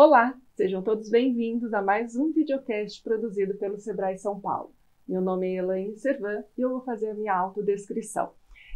Olá, sejam todos bem-vindos a mais um videocast produzido pelo Sebrae São Paulo. Meu nome é Elaine Servan e eu vou fazer a minha autodescrição.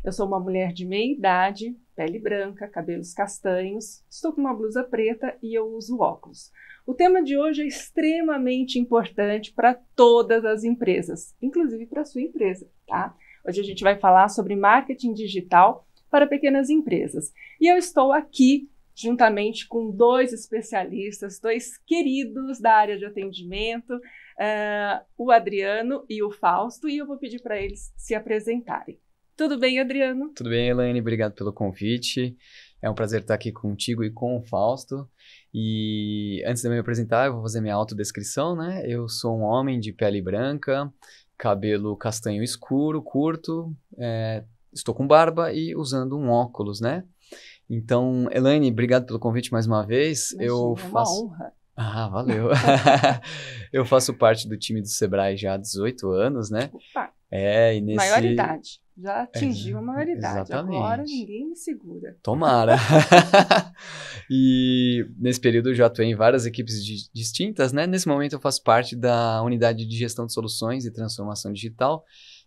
Eu sou uma mulher de meia idade, pele branca, cabelos castanhos, estou com uma blusa preta e eu uso óculos. O tema de hoje é extremamente importante para todas as empresas, inclusive para a sua empresa, tá? Hoje a gente vai falar sobre marketing digital para pequenas empresas. E eu estou aqui juntamente com dois especialistas, dois queridos da área de atendimento, uh, o Adriano e o Fausto, e eu vou pedir para eles se apresentarem. Tudo bem, Adriano? Tudo bem, Elaine, obrigado pelo convite. É um prazer estar aqui contigo e com o Fausto. E antes de me apresentar, eu vou fazer minha autodescrição, né? Eu sou um homem de pele branca, cabelo castanho escuro, curto, é, estou com barba e usando um óculos, né? Então, Elaine, obrigado pelo convite mais uma vez. Imagina, eu faço... É uma honra. Ah, valeu. eu faço parte do time do Sebrae já há 18 anos, né? Opa. É, e nesse... Maioridade. Já é, atingiu é, a maioridade. Exatamente. Agora ninguém me segura. Tomara. e nesse período eu já atuei em várias equipes di distintas, né? Nesse momento eu faço parte da unidade de gestão de soluções e transformação digital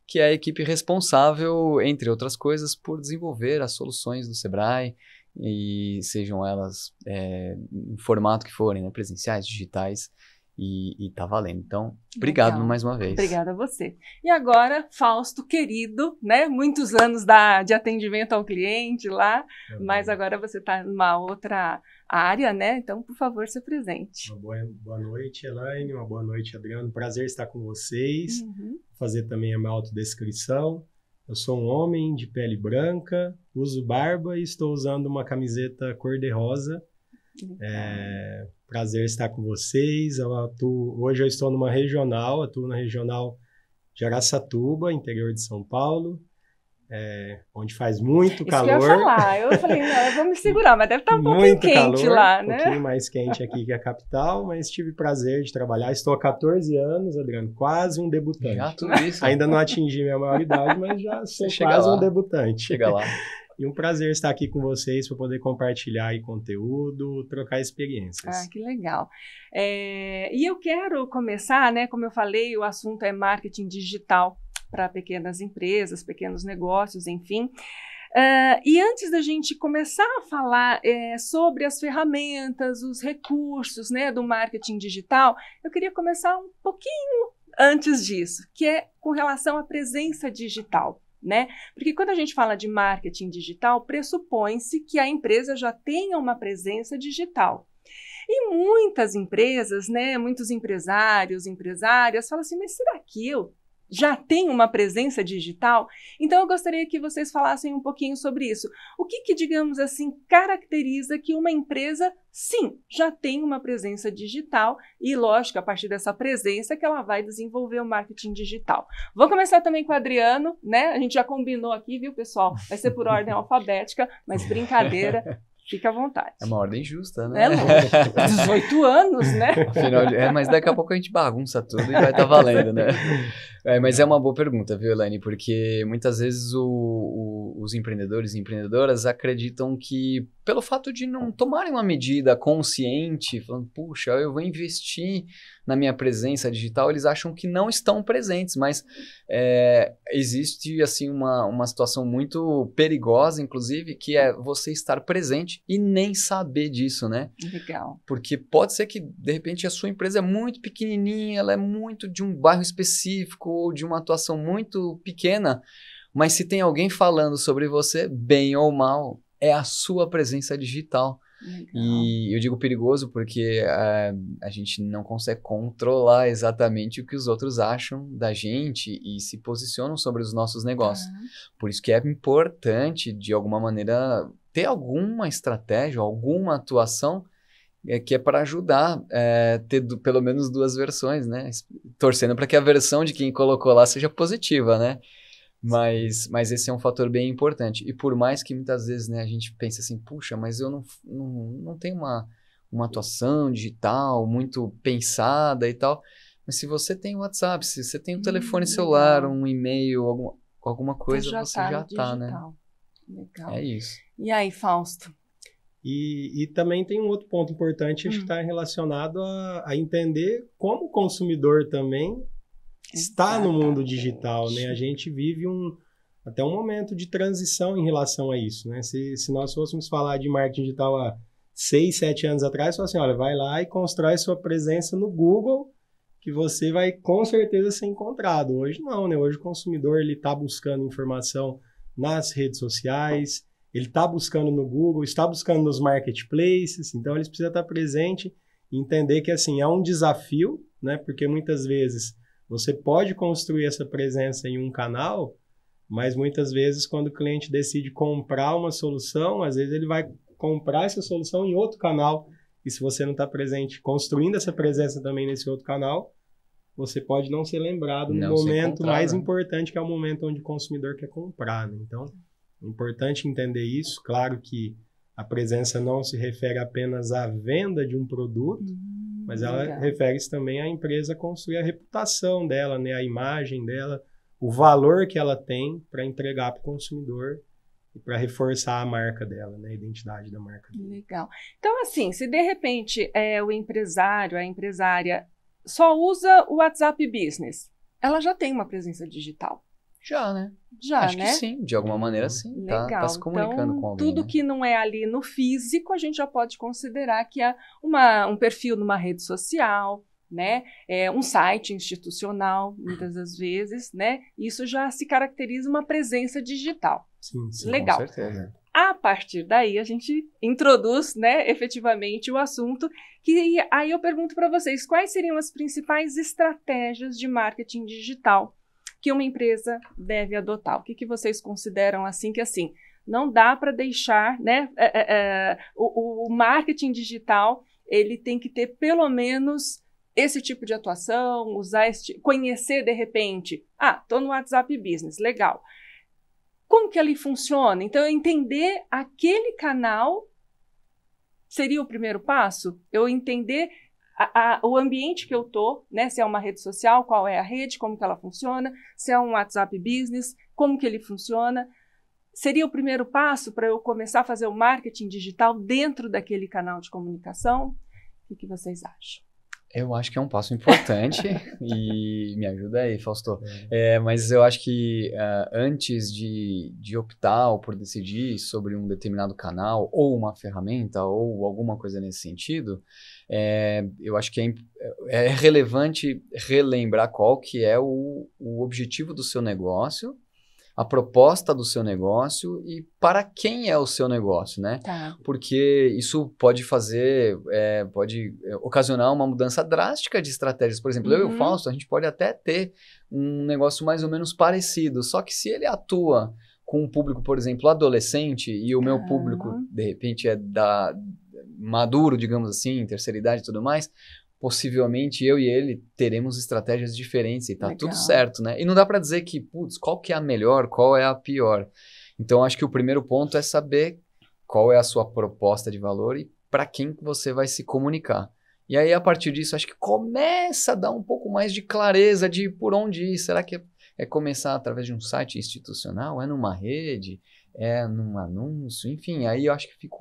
que é a equipe responsável, entre outras coisas, por desenvolver as soluções do Sebrae, e sejam elas é, no formato que forem, né, presenciais, digitais e, e tá valendo. Então, obrigado Legal. mais uma vez. Obrigada a você. E agora, Fausto, querido, né? Muitos anos da, de atendimento ao cliente lá, é mas agora você está numa outra área, né? Então, por favor, se presente. Uma boa, boa noite, Elaine. Uma boa noite, Adriano. Prazer estar com vocês. Uhum. Fazer também a minha autodescrição. Eu sou um homem de pele branca, uso barba e estou usando uma camiseta cor-de-rosa é, prazer estar com vocês. Eu atuo, hoje eu estou numa regional, atuo na regional de Araçatuba, interior de São Paulo. É, onde faz muito Isso calor. eu ia falar, eu falei, não, eu vou me segurar, mas deve estar tá um pouquinho quente calor, lá, né? Um pouquinho mais quente aqui que a capital, mas tive prazer de trabalhar. Estou há 14 anos, Adriano, quase um debutante. Já tudo isso. Ainda não atingi minha maioridade, mas já sou Você quase um debutante. Chega lá. E um prazer estar aqui com vocês para poder compartilhar aí conteúdo, trocar experiências. Ah, que legal. É, e eu quero começar, né? Como eu falei, o assunto é marketing digital para pequenas empresas, pequenos negócios, enfim. Uh, e antes da gente começar a falar é, sobre as ferramentas, os recursos né, do marketing digital, eu queria começar um pouquinho antes disso, que é com relação à presença digital né? Porque quando a gente fala de marketing digital, pressupõe-se que a empresa já tenha uma presença digital. E muitas empresas, né, muitos empresários, empresárias falam assim: "Mas será que eu já tem uma presença digital? Então eu gostaria que vocês falassem um pouquinho sobre isso. O que, que digamos assim, caracteriza que uma empresa, sim, já tem uma presença digital e, lógico, a partir dessa presença que ela vai desenvolver o marketing digital. Vou começar também com o Adriano, né? A gente já combinou aqui, viu, pessoal? Vai ser por ordem alfabética, mas brincadeira. Fique à vontade. É uma ordem justa, né? É lógico. 18 anos, né? Afinal, é, mas daqui a pouco a gente bagunça tudo e vai estar tá valendo, né? É, mas é uma boa pergunta, viu, Elaine? Porque muitas vezes o, o, os empreendedores e empreendedoras acreditam que, pelo fato de não tomarem uma medida consciente, falando, puxa, eu vou investir na minha presença digital, eles acham que não estão presentes, mas é, existe assim uma, uma situação muito perigosa, inclusive, que é você estar presente e nem saber disso, né? Legal. Porque pode ser que, de repente, a sua empresa é muito pequenininha, ela é muito de um bairro específico ou de uma atuação muito pequena, mas se tem alguém falando sobre você, bem ou mal, é a sua presença digital. Legal. E eu digo perigoso porque eh, a gente não consegue controlar exatamente o que os outros acham da gente e se posicionam sobre os nossos negócios. Uhum. Por isso que é importante, de alguma maneira, ter alguma estratégia, alguma atuação é, que é para ajudar é, ter do, pelo menos duas versões, né? Torcendo para que a versão de quem colocou lá seja positiva, né? Mas, mas esse é um fator bem importante. E por mais que muitas vezes né, a gente pense assim, puxa, mas eu não, não, não tenho uma, uma atuação digital muito pensada e tal. Mas se você tem o WhatsApp, se você tem um hum, telefone celular, um e-mail, alguma, alguma então coisa, você já você tá, já tá, né? Legal. É isso. E aí, Fausto? E, e também tem um outro ponto importante, acho que está hum. relacionado a, a entender como o consumidor também está no mundo digital, né? A gente vive um até um momento de transição em relação a isso, né? Se, se nós fôssemos falar de marketing digital há seis, sete anos atrás, só assim, olha, vai lá e constrói sua presença no Google, que você vai com certeza ser encontrado. Hoje não, né? Hoje o consumidor ele está buscando informação nas redes sociais, ele está buscando no Google, está buscando nos marketplaces, então eles precisam estar tá presente entender que assim é um desafio, né? Porque muitas vezes você pode construir essa presença em um canal, mas muitas vezes quando o cliente decide comprar uma solução, às vezes ele vai comprar essa solução em outro canal. E se você não está presente construindo essa presença também nesse outro canal, você pode não ser lembrado não no momento mais né? importante, que é o momento onde o consumidor quer comprar. Né? Então, é importante entender isso. Claro que a presença não se refere apenas à venda de um produto, uhum mas hum, ela refere-se também à empresa construir a reputação dela, né, a imagem dela, o valor que ela tem para entregar para o consumidor e para reforçar a marca dela, né, a identidade da marca dela. Legal. Então, assim, se de repente é, o empresário, a empresária só usa o WhatsApp Business, ela já tem uma presença digital. Já, né? Já, Acho né? que sim, de alguma maneira sim. Legal. Tá, tá se comunicando então, com alguém. Tudo né? que não é ali no físico, a gente já pode considerar que é uma, um perfil numa rede social, né? É um site institucional, muitas das vezes, né? Isso já se caracteriza uma presença digital. Sim, sim Legal. com certeza. A partir daí, a gente introduz, né, efetivamente o assunto, que aí eu pergunto para vocês, quais seriam as principais estratégias de marketing digital que uma empresa deve adotar? O que, que vocês consideram assim que assim? Não dá para deixar, né? É, é, é o, o marketing digital ele tem que ter pelo menos esse tipo de atuação, usar este, conhecer de repente. Ah, estou no WhatsApp Business, legal. Como que ele funciona? Então, entender aquele canal seria o primeiro passo? Eu entender a, a, o ambiente que eu tô, né? Se é uma rede social, qual é a rede, como que ela funciona, se é um WhatsApp Business, como que ele funciona. Seria o primeiro passo para eu começar a fazer o marketing digital dentro daquele canal de comunicação? O que vocês acham? Eu acho que é um passo importante e me ajuda aí, Fausto. É, é mas eu acho que uh, antes de, de optar ou por decidir sobre um determinado canal ou uma ferramenta ou alguma coisa nesse sentido, é, eu acho que é, é, é, relevante relembrar qual que é o, o objetivo do seu negócio, a proposta do seu negócio e para quem é o seu negócio, né? Tá. Porque isso pode fazer, é, pode é, ocasionar uma mudança drástica de estratégias. Por exemplo, uhum. eu e o uhum. Fausto, a gente pode até ter um negócio mais ou menos parecido, só que se ele atua com um público, por exemplo, adolescente, e o meu ah. público, de repente, é da maduro, digamos assim, terceira idade e tudo mais, possivelmente eu e ele teremos estratégias diferentes e tá Legal. tudo certo, né? E não dá para dizer que, putz, qual que é a melhor, qual é a pior. Então acho que o primeiro ponto é saber qual é a sua proposta de valor e para quem que você vai se comunicar. E aí a partir disso acho que começa a dar um pouco mais de clareza de por onde ir. Será que é é começar através de um site institucional, é numa rede, é num anúncio, enfim, aí eu acho que fica,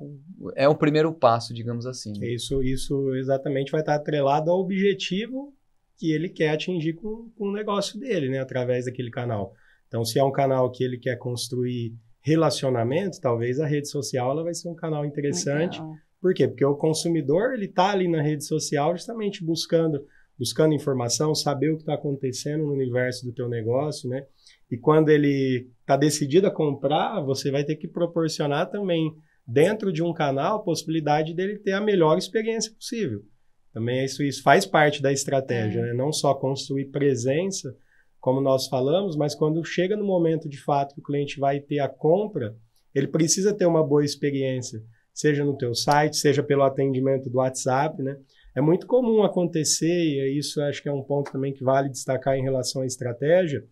é o primeiro passo, digamos assim. Né? Isso, isso exatamente vai estar atrelado ao objetivo que ele quer atingir com, com o negócio dele, né, através daquele canal. Então, se é um canal que ele quer construir relacionamento, talvez a rede social ela vai ser um canal interessante. Legal. Por quê? Porque o consumidor ele está ali na rede social justamente buscando buscando informação, saber o que está acontecendo no universo do teu negócio, né? E quando ele está decidido a comprar, você vai ter que proporcionar também dentro de um canal a possibilidade dele ter a melhor experiência possível. Também isso, isso faz parte da estratégia, é. né? Não só construir presença, como nós falamos, mas quando chega no momento de fato que o cliente vai ter a compra, ele precisa ter uma boa experiência, seja no teu site, seja pelo atendimento do WhatsApp, né? É muito comum acontecer, e é isso acho que é um ponto também que vale destacar em relação à estratégia,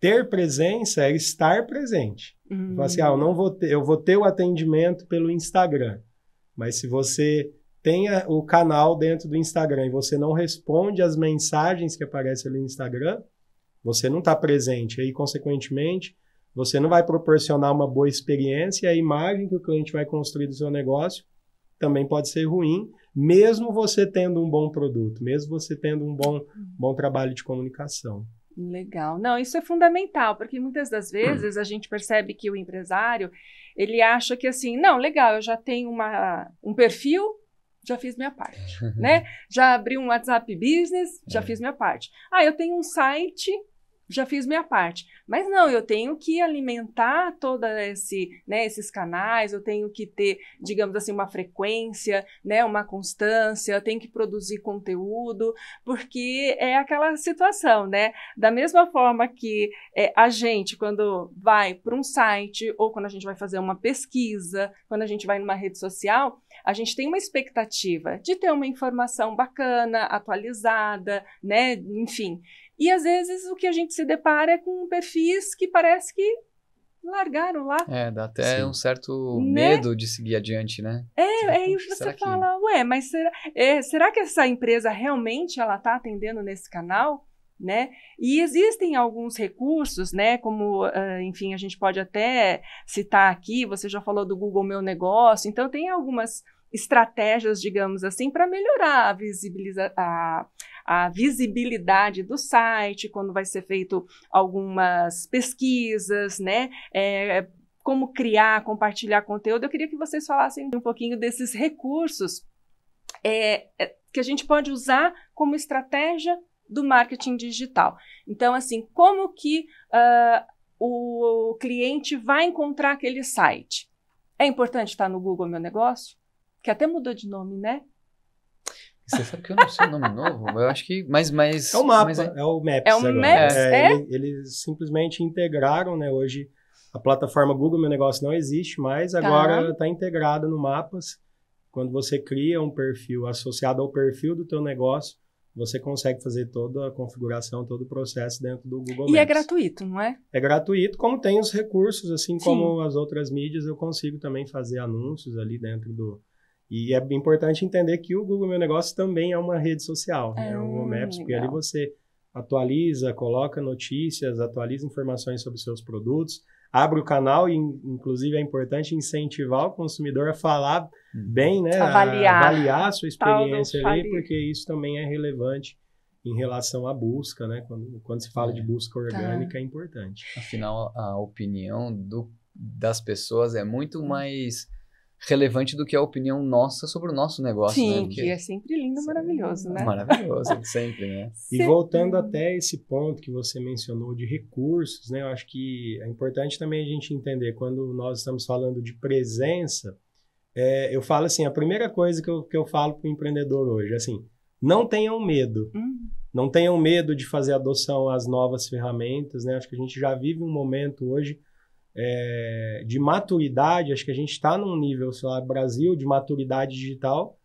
ter presença é estar presente. Uhum. Então, assim, ah, eu, não vou ter, eu vou ter o atendimento pelo Instagram, mas se você tem o canal dentro do Instagram e você não responde as mensagens que aparecem ali no Instagram, você não está presente. Aí, consequentemente, você não vai proporcionar uma boa experiência e a imagem que o cliente vai construir do seu negócio também pode ser ruim mesmo você tendo um bom produto, mesmo você tendo um bom, uhum. bom trabalho de comunicação. Legal. Não, isso é fundamental, porque muitas das vezes a gente percebe que o empresário, ele acha que assim, não, legal, eu já tenho uma, um perfil, já fiz minha parte, né? Já abri um WhatsApp Business, já é. fiz minha parte. Ah, eu tenho um site, já fiz minha parte. Mas não, eu tenho que alimentar todos esse, né, esses canais, eu tenho que ter, digamos assim, uma frequência, né, uma constância, eu tenho que produzir conteúdo, porque é aquela situação, né? Da mesma forma que é, a gente, quando vai para um site ou quando a gente vai fazer uma pesquisa, quando a gente vai numa rede social, a gente tem uma expectativa de ter uma informação bacana, atualizada, né? Enfim. E às vezes o que a gente se depara é com perfis que parece que largaram lá. É, dá até Sim. um certo né? medo de seguir adiante, né? É, é isso aí você que... fala, ué, mas será, é, será que essa empresa realmente ela está atendendo nesse canal? Né? E existem alguns recursos, né? Como, uh, enfim, a gente pode até citar aqui, você já falou do Google Meu Negócio, então tem algumas estratégias, digamos assim, para melhorar a, visibilização. a, a visibilidade do site, quando vai ser feito algumas pesquisas, né? É, é, como criar, compartilhar conteúdo. Eu queria que vocês falassem um pouquinho desses recursos é, é que a gente pode usar como estratégia do marketing digital. Então, assim, como que uh, o cliente vai encontrar aquele site? É importante estar no Google Meu Negócio? Que até mudou de nome, né? Você sabe que eu não sei o nome novo? Eu acho que. Mas, mas, é o mapa, mas é... é... o Maps. É o agora. Maps, é? é? Eles, eles simplesmente integraram, né? Hoje a plataforma Google Meu Negócio não existe mais, tá. agora está integrada no Mapas. Quando você cria um perfil associado ao perfil do teu negócio, você consegue fazer toda a configuração, todo o processo dentro do Google Maps. E é gratuito, não é? É gratuito, como tem os recursos, assim Sim. como as outras mídias, eu consigo também fazer anúncios ali dentro do, e é importante entender que o Google Meu Negócio também é uma rede social, né? é, né? um Maps, legal. Hum, porque ali você atualiza, coloca notícias, atualiza informações sobre seus produtos, abre o canal e, inclusive, é importante incentivar o consumidor a falar uhum. bem, né? Avaliar. A, avaliar a sua experiência ali, porque isso também é relevante em relação à busca, né? Quando, quando se fala é. de busca tá. orgânica, tá. é importante. Afinal, a opinião do, das pessoas é muito hum. mais relevante do que a opinião nossa sobre o nosso negócio. Né? Sim, né? Porque... que é sempre lindo, maravilhoso, né? Maravilhoso, sempre, né? E voltando até esse ponto que você mencionou de recursos, né? Eu acho que é importante também a gente entender quando nós estamos falando de presença. É, eu falo assim, a primeira coisa que eu, que eu falo para o empreendedor hoje, assim, não tenham medo. Hum. Não tenham medo de fazer adoção às novas ferramentas, né? Acho que a gente já vive um momento hoje é, de maturidade, acho que a gente está num nível, sei lá, Brasil, de maturidade digital,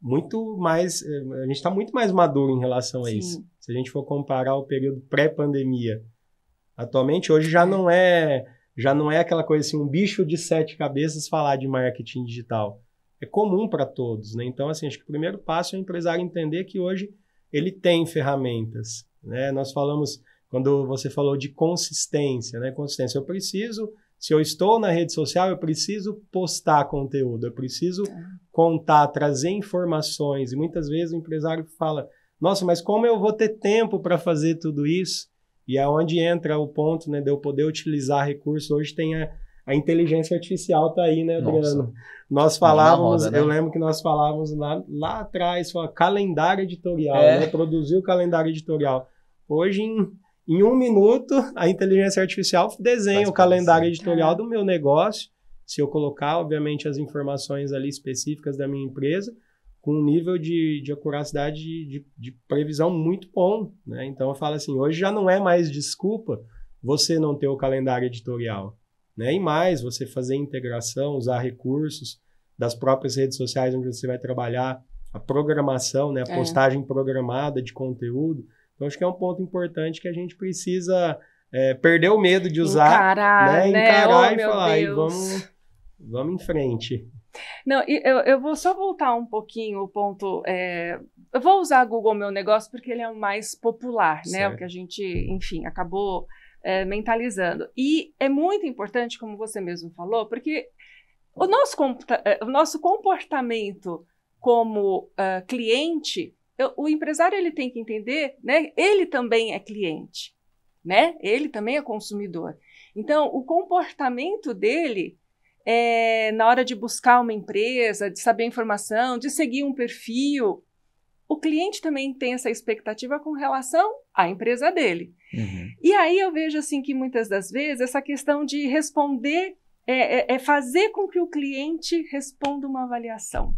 muito mais. É, a gente está muito mais maduro em relação a Sim. isso. Se a gente for comparar o período pré-pandemia, atualmente, hoje já não é. Já não é aquela coisa assim, um bicho de sete cabeças falar de marketing digital. É comum para todos, né? Então, assim, acho que o primeiro passo é o empresário entender que hoje ele tem ferramentas, né? Nós falamos quando você falou de consistência, né? Consistência. Eu preciso, se eu estou na rede social, eu preciso postar conteúdo, eu preciso tá. contar, trazer informações. E muitas vezes o empresário fala: Nossa, mas como eu vou ter tempo para fazer tudo isso? E é onde entra o ponto né, de eu poder utilizar recursos. Hoje tem a, a inteligência artificial tá aí, né, Adriano? Nossa. Nós tá falávamos, roda, né? eu lembro que nós falávamos lá, lá atrás, foi calendário editorial, é. né? Produzir o calendário editorial. Hoje, em em um minuto, a inteligência artificial desenha Faz o calendário editorial é. do meu negócio. Se eu colocar, obviamente, as informações ali específicas da minha empresa, com um nível de, de acuracidade de, de, de previsão muito bom. Né? Então, eu falo assim: hoje já não é mais desculpa você não ter o calendário editorial. Né? E mais, você fazer integração, usar recursos das próprias redes sociais onde você vai trabalhar, a programação, né? a é. postagem é. programada de conteúdo. Então, acho que é um ponto importante que a gente precisa é, perder o medo de usar, encarar, né? né? oh, e falar, e vamos, vamos em frente. Não, eu, eu vou só voltar um pouquinho o ponto. É, eu vou usar Google Meu Negócio porque ele é o mais popular, certo. né? O que a gente, enfim, acabou é, mentalizando. E é muito importante, como você mesmo falou, porque o nosso, é, o nosso comportamento como uh, cliente então, o empresário ele tem que entender, né? Ele também é cliente, né? Ele também é consumidor. Então, o comportamento dele é, na hora de buscar uma empresa, de saber informação, de seguir um perfil, o cliente também tem essa expectativa com relação à empresa dele. Uhum. E aí eu vejo assim que muitas das vezes essa questão de responder é, é, é fazer com que o cliente responda uma avaliação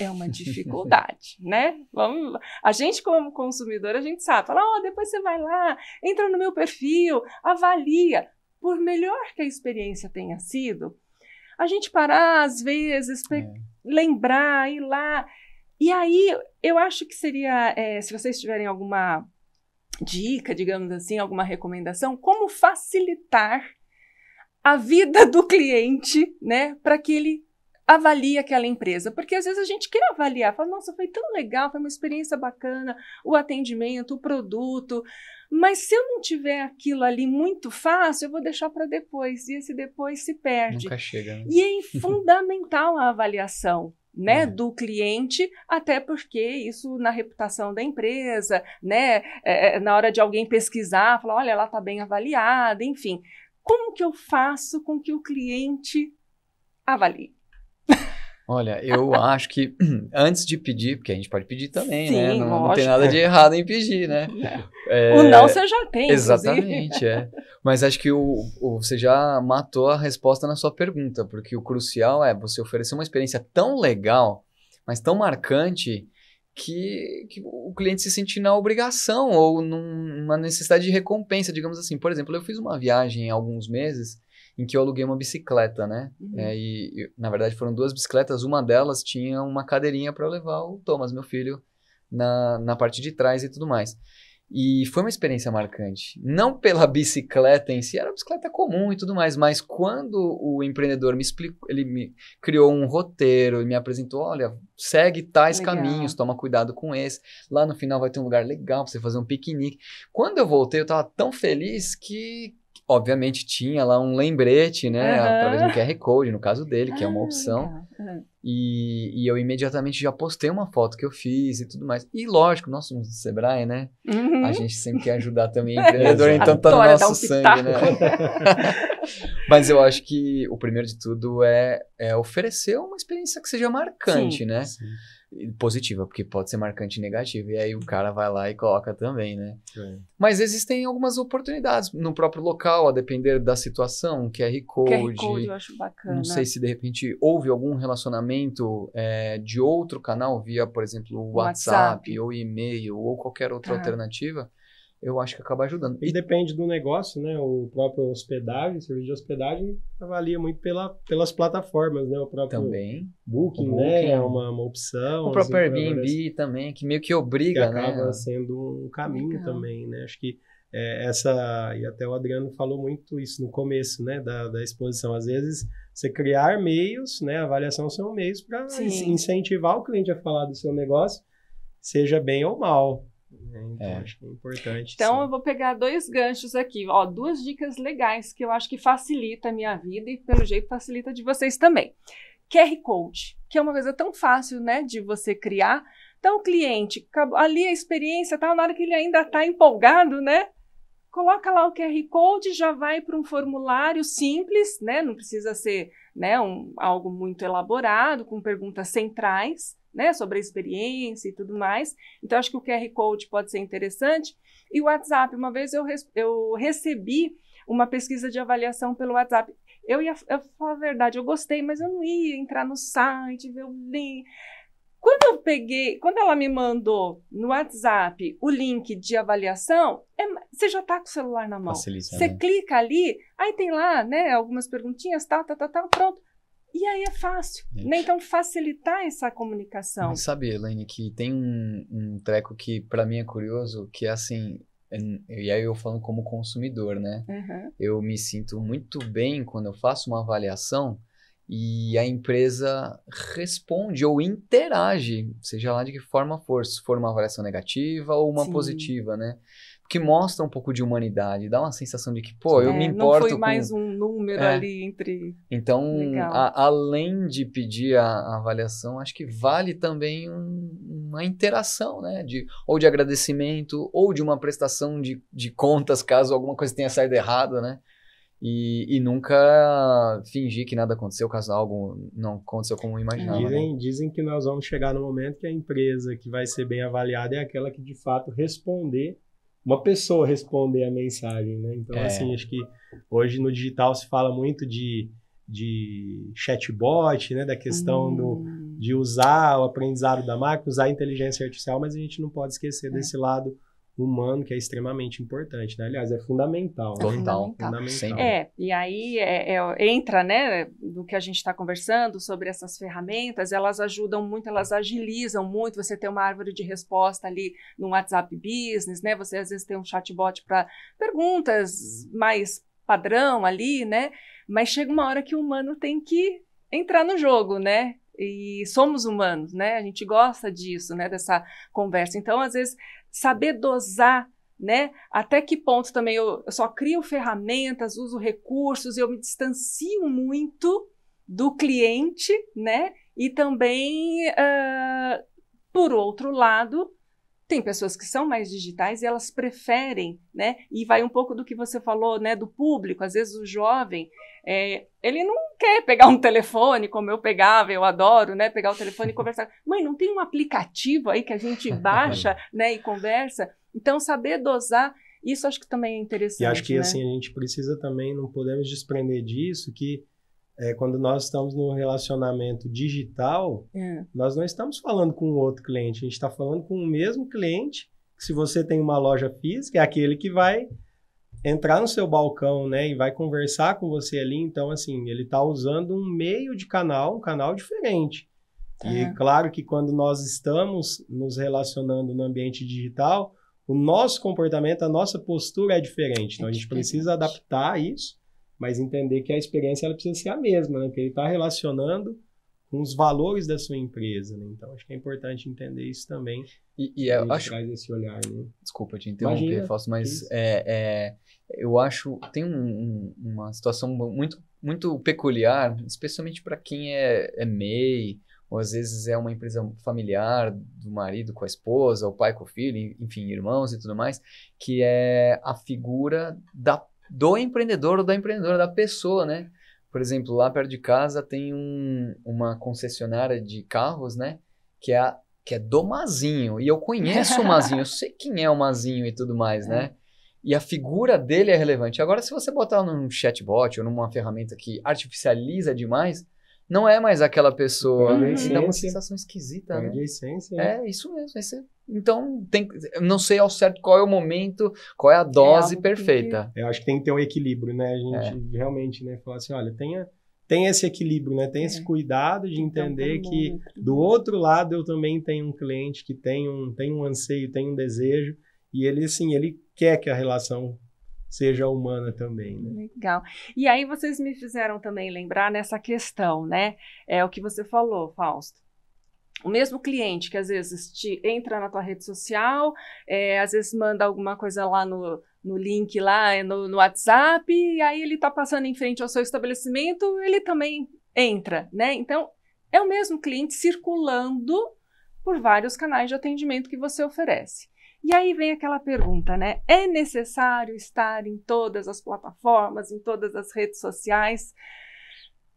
é uma dificuldade, né? Vamos, a gente como consumidor, a gente sabe, fala, oh, depois você vai lá, entra no meu perfil, avalia. Por melhor que a experiência tenha sido, a gente parar às vezes, é. lembrar, ir lá. E aí, eu acho que seria, é, se vocês tiverem alguma dica, digamos assim, alguma recomendação, como facilitar a vida do cliente, né, para que ele avalie aquela empresa, porque às vezes a gente quer avaliar, fala, nossa, foi tão legal, foi uma experiência bacana, o atendimento, o produto, mas se eu não tiver aquilo ali muito fácil, eu vou deixar para depois, e esse depois se perde. Nunca chega. Né? E é fundamental a avaliação. Né, é. do cliente, até porque isso na reputação da empresa, né, é, é na hora de alguém pesquisar, falar, olha, ela está bem avaliada, enfim. Como que eu faço com que o cliente avalie? Olha, eu acho que antes de pedir, porque a gente pode pedir também, né? Sim, né? Não, não, tem nada de errado em pedir, né? É. é, o não você já tem. Exatamente, é. Mas acho que o, o, você já matou a resposta na sua pergunta, porque o crucial é você oferecer uma experiência tão legal, mas tão marcante, que, que o cliente se sente na obrigação ou numa necessidade de recompensa, digamos assim. Por exemplo, eu fiz uma viagem há alguns meses em que eu aluguei uma bicicleta, né? Uhum. É, e, e, na verdade foram duas bicicletas, uma delas tinha uma cadeirinha para levar o Thomas, meu filho, na, na parte de trás e tudo mais. E foi uma experiência marcante. Não pela bicicleta em si, era uma bicicleta comum e tudo mais, mas quando o empreendedor me explicou, ele me criou um roteiro e me apresentou: olha, segue tais legal. caminhos, toma cuidado com esse. Lá no final vai ter um lugar legal para você fazer um piquenique. Quando eu voltei, eu estava tão feliz que, obviamente tinha lá um lembrete, né? Uhum. Através do QR Code, no caso dele, que é uma ah, opção. Uhum. E, e, eu imediatamente já postei uma foto que eu fiz e tudo mais. E lógico, nós somos do Sebrae, né? Uhum. A gente sempre quer ajudar também o empreendedor, então tá no nosso um sangue, né? Mas eu acho que o primeiro de tudo é, é oferecer uma experiência que seja marcante, sim, né? Sim positiva, porque pode ser marcante e negativa. E aí o uhum. cara vai lá e coloca também, né? É. Mas existem algumas oportunidades no próprio local, a depender da situação, QR Code. QR Code eu acho bacana. Não sei se de repente houve algum relacionamento é, de outro canal via, por exemplo, WhatsApp, WhatsApp. ou e-mail ou qualquer outra ah. alternativa eu acho que acaba ajudando. E depende do negócio, né? O próprio hospedagem, serviço de hospedagem, avalia muito pela, pelas plataformas, né? O próprio também. Booking, o né? booking né? É uma, uma opção. O assim, próprio assim, Airbnb também, que meio que obriga, que né? acaba né? sendo um caminho Legal. também, né? Acho que é, essa... E até o Adriano falou muito isso no começo, né? Da, da exposição. Às vezes, você criar meios, né? A avaliação são meios para incentivar o cliente a falar do seu negócio, seja bem ou mal. Né, então, é. acho que é importante. Então, sim. eu vou pegar dois ganchos aqui, ó, duas dicas legais que eu acho que facilita a minha vida e, pelo jeito, facilita de vocês também. QR Code, que é uma coisa tão fácil, né, de você criar. Então, o cliente, ali a experiência, tá na hora que ele ainda está empolgado, né, coloca lá o QR Code, já vai para um formulário simples, né? Não precisa ser né, um, algo muito elaborado, com perguntas centrais né, sobre a experiência e tudo mais. Então, acho que o QR Code pode ser interessante. E o WhatsApp, uma vez eu, eu recebi uma pesquisa de avaliação pelo WhatsApp. Eu ia eu falar a verdade, eu gostei, mas eu não ia entrar no site, ver o link. Quando eu peguei, quando ela me mandou no WhatsApp o link de avaliação, é, você já está com o celular na mão. Facilita, você né? clica ali, aí tem lá, né, algumas perguntinhas, tal, tal, tal, tal, pronto. E aí é fácil. É. Né? Então, facilitar essa comunicação. Mas sabe, Elaine, que tem um, um treco que para mim é curioso, que é assim, e aí eu falo como consumidor, né? Uhum. Eu me sinto muito bem quando eu faço uma avaliação e a empresa responde ou interage, seja lá de que forma for, se for uma avaliação negativa ou uma Sim. positiva, né? que mostra um pouco de humanidade, dá uma sensação de que, pô, eu me importo. É, não foi mais com... um número é. ali entre. Então, a, além de pedir a, a, avaliação, acho que vale também um, uma interação, né? De, ou de agradecimento, ou de uma prestação de, de contas, caso alguma coisa tenha saído errada, né? E, e, nunca fingir que nada aconteceu, caso algo não aconteceu como imaginava. Né? Dizem, né? dizem que nós vamos chegar no momento que a empresa que vai ser bem avaliada é aquela que de fato responder uma pessoa responder a mensagem, né? Então, é. assim, acho que hoje no digital se fala muito de, de chatbot, né? Da questão hum. do, de usar o aprendizado da máquina, usar a inteligência artificial, mas a gente não pode esquecer é. desse lado humano que é extremamente importante, né? Aliás, é fundamental. Né? É fundamental. fundamental. É, e aí é, é, entra, né, do que a gente está conversando sobre essas ferramentas, elas ajudam muito, elas agilizam muito, você tem uma árvore de resposta ali no WhatsApp Business, né? Você às vezes tem um chatbot para perguntas mais padrão ali, né? Mas chega uma hora que o humano tem que entrar no jogo, né? e somos humanos, né? A gente gosta disso, né? Dessa conversa. Então, às vezes, saber dosar, né? Até que ponto também eu, eu só crio ferramentas, uso recursos, eu me distancio muito do cliente, né? E também, uh, por outro lado, tem pessoas que são mais digitais e elas preferem, né? E vai um pouco do que você falou, né? Do público. Às vezes o jovem, é, ele não quer pegar um telefone como eu pegava, eu adoro, né? Pegar o telefone e conversar. Mãe, não tem um aplicativo aí que a gente baixa, né? E conversa. Então saber dosar isso acho que também é interessante. E acho que né? assim a gente precisa também não podemos desprender disso que é, quando nós estamos no relacionamento digital, é. nós não estamos falando com outro cliente, a gente está falando com o mesmo cliente. se você tem uma loja física, é aquele que vai entrar no seu balcão, né, e vai conversar com você ali. Então, assim, ele está usando um meio de canal, um canal diferente. É. E claro que quando nós estamos nos relacionando no ambiente digital, o nosso comportamento, a nossa postura é diferente. Então, a gente é precisa adaptar isso mas entender que a experiência ela precisa ser a mesma, né? Porque ele está relacionando com os valores da sua empresa, né? Então acho que é importante entender isso também. E, e é, eu acho traz esse olhar, né? Desculpa te interromper, Imagina, Fausto, mas é, é, eu acho tem um, um, uma situação muito muito peculiar, especialmente para quem é, é MEI, ou às vezes é uma empresa familiar do marido com a esposa, o pai com o filho, enfim, irmãos e tudo mais, que é a figura da do empreendedor ou da empreendedora, da pessoa, né? Por exemplo, lá perto de casa tem um, uma concessionária de carros, né? Que é, a, que é do Mazinho. E eu conheço o Mazinho, eu sei quem é o Mazinho e tudo mais, né? é. né? E a figura dele é relevante. Agora, se você botar num chatbot ou numa ferramenta que artificializa demais, não é mais aquela pessoa. Uhum. Dá uma sensação esquisita, Perde né? a essência. É, né? isso mesmo. Aí você é então, tem, não sei ao certo qual é o momento, qual é a dose é perfeita. Que... Eu acho que tem que ter um equilíbrio, né? A é. gente é. realmente, né, falar assim, olha, tenha tem esse equilíbrio, né? Tem é. esse cuidado de então, entender então, que né? do outro lado eu também tenho um cliente que tem um, tem um anseio, tem um desejo e ele assim, ele quer que a relação seja humana também, né? Legal. E aí vocês me fizeram também lembrar nessa questão, né? É o que você falou, Fausto o mesmo cliente que às vezes te entra na tua rede social, é, às vezes manda alguma coisa lá no, no link lá eh, no, no WhatsApp, e aí ele está passando em frente ao seu estabelecimento, ele também entra, né? Então é o mesmo cliente circulando por vários canais de atendimento que você oferece. E aí vem aquela pergunta, né? É necessário estar em todas as plataformas, em todas as redes sociais?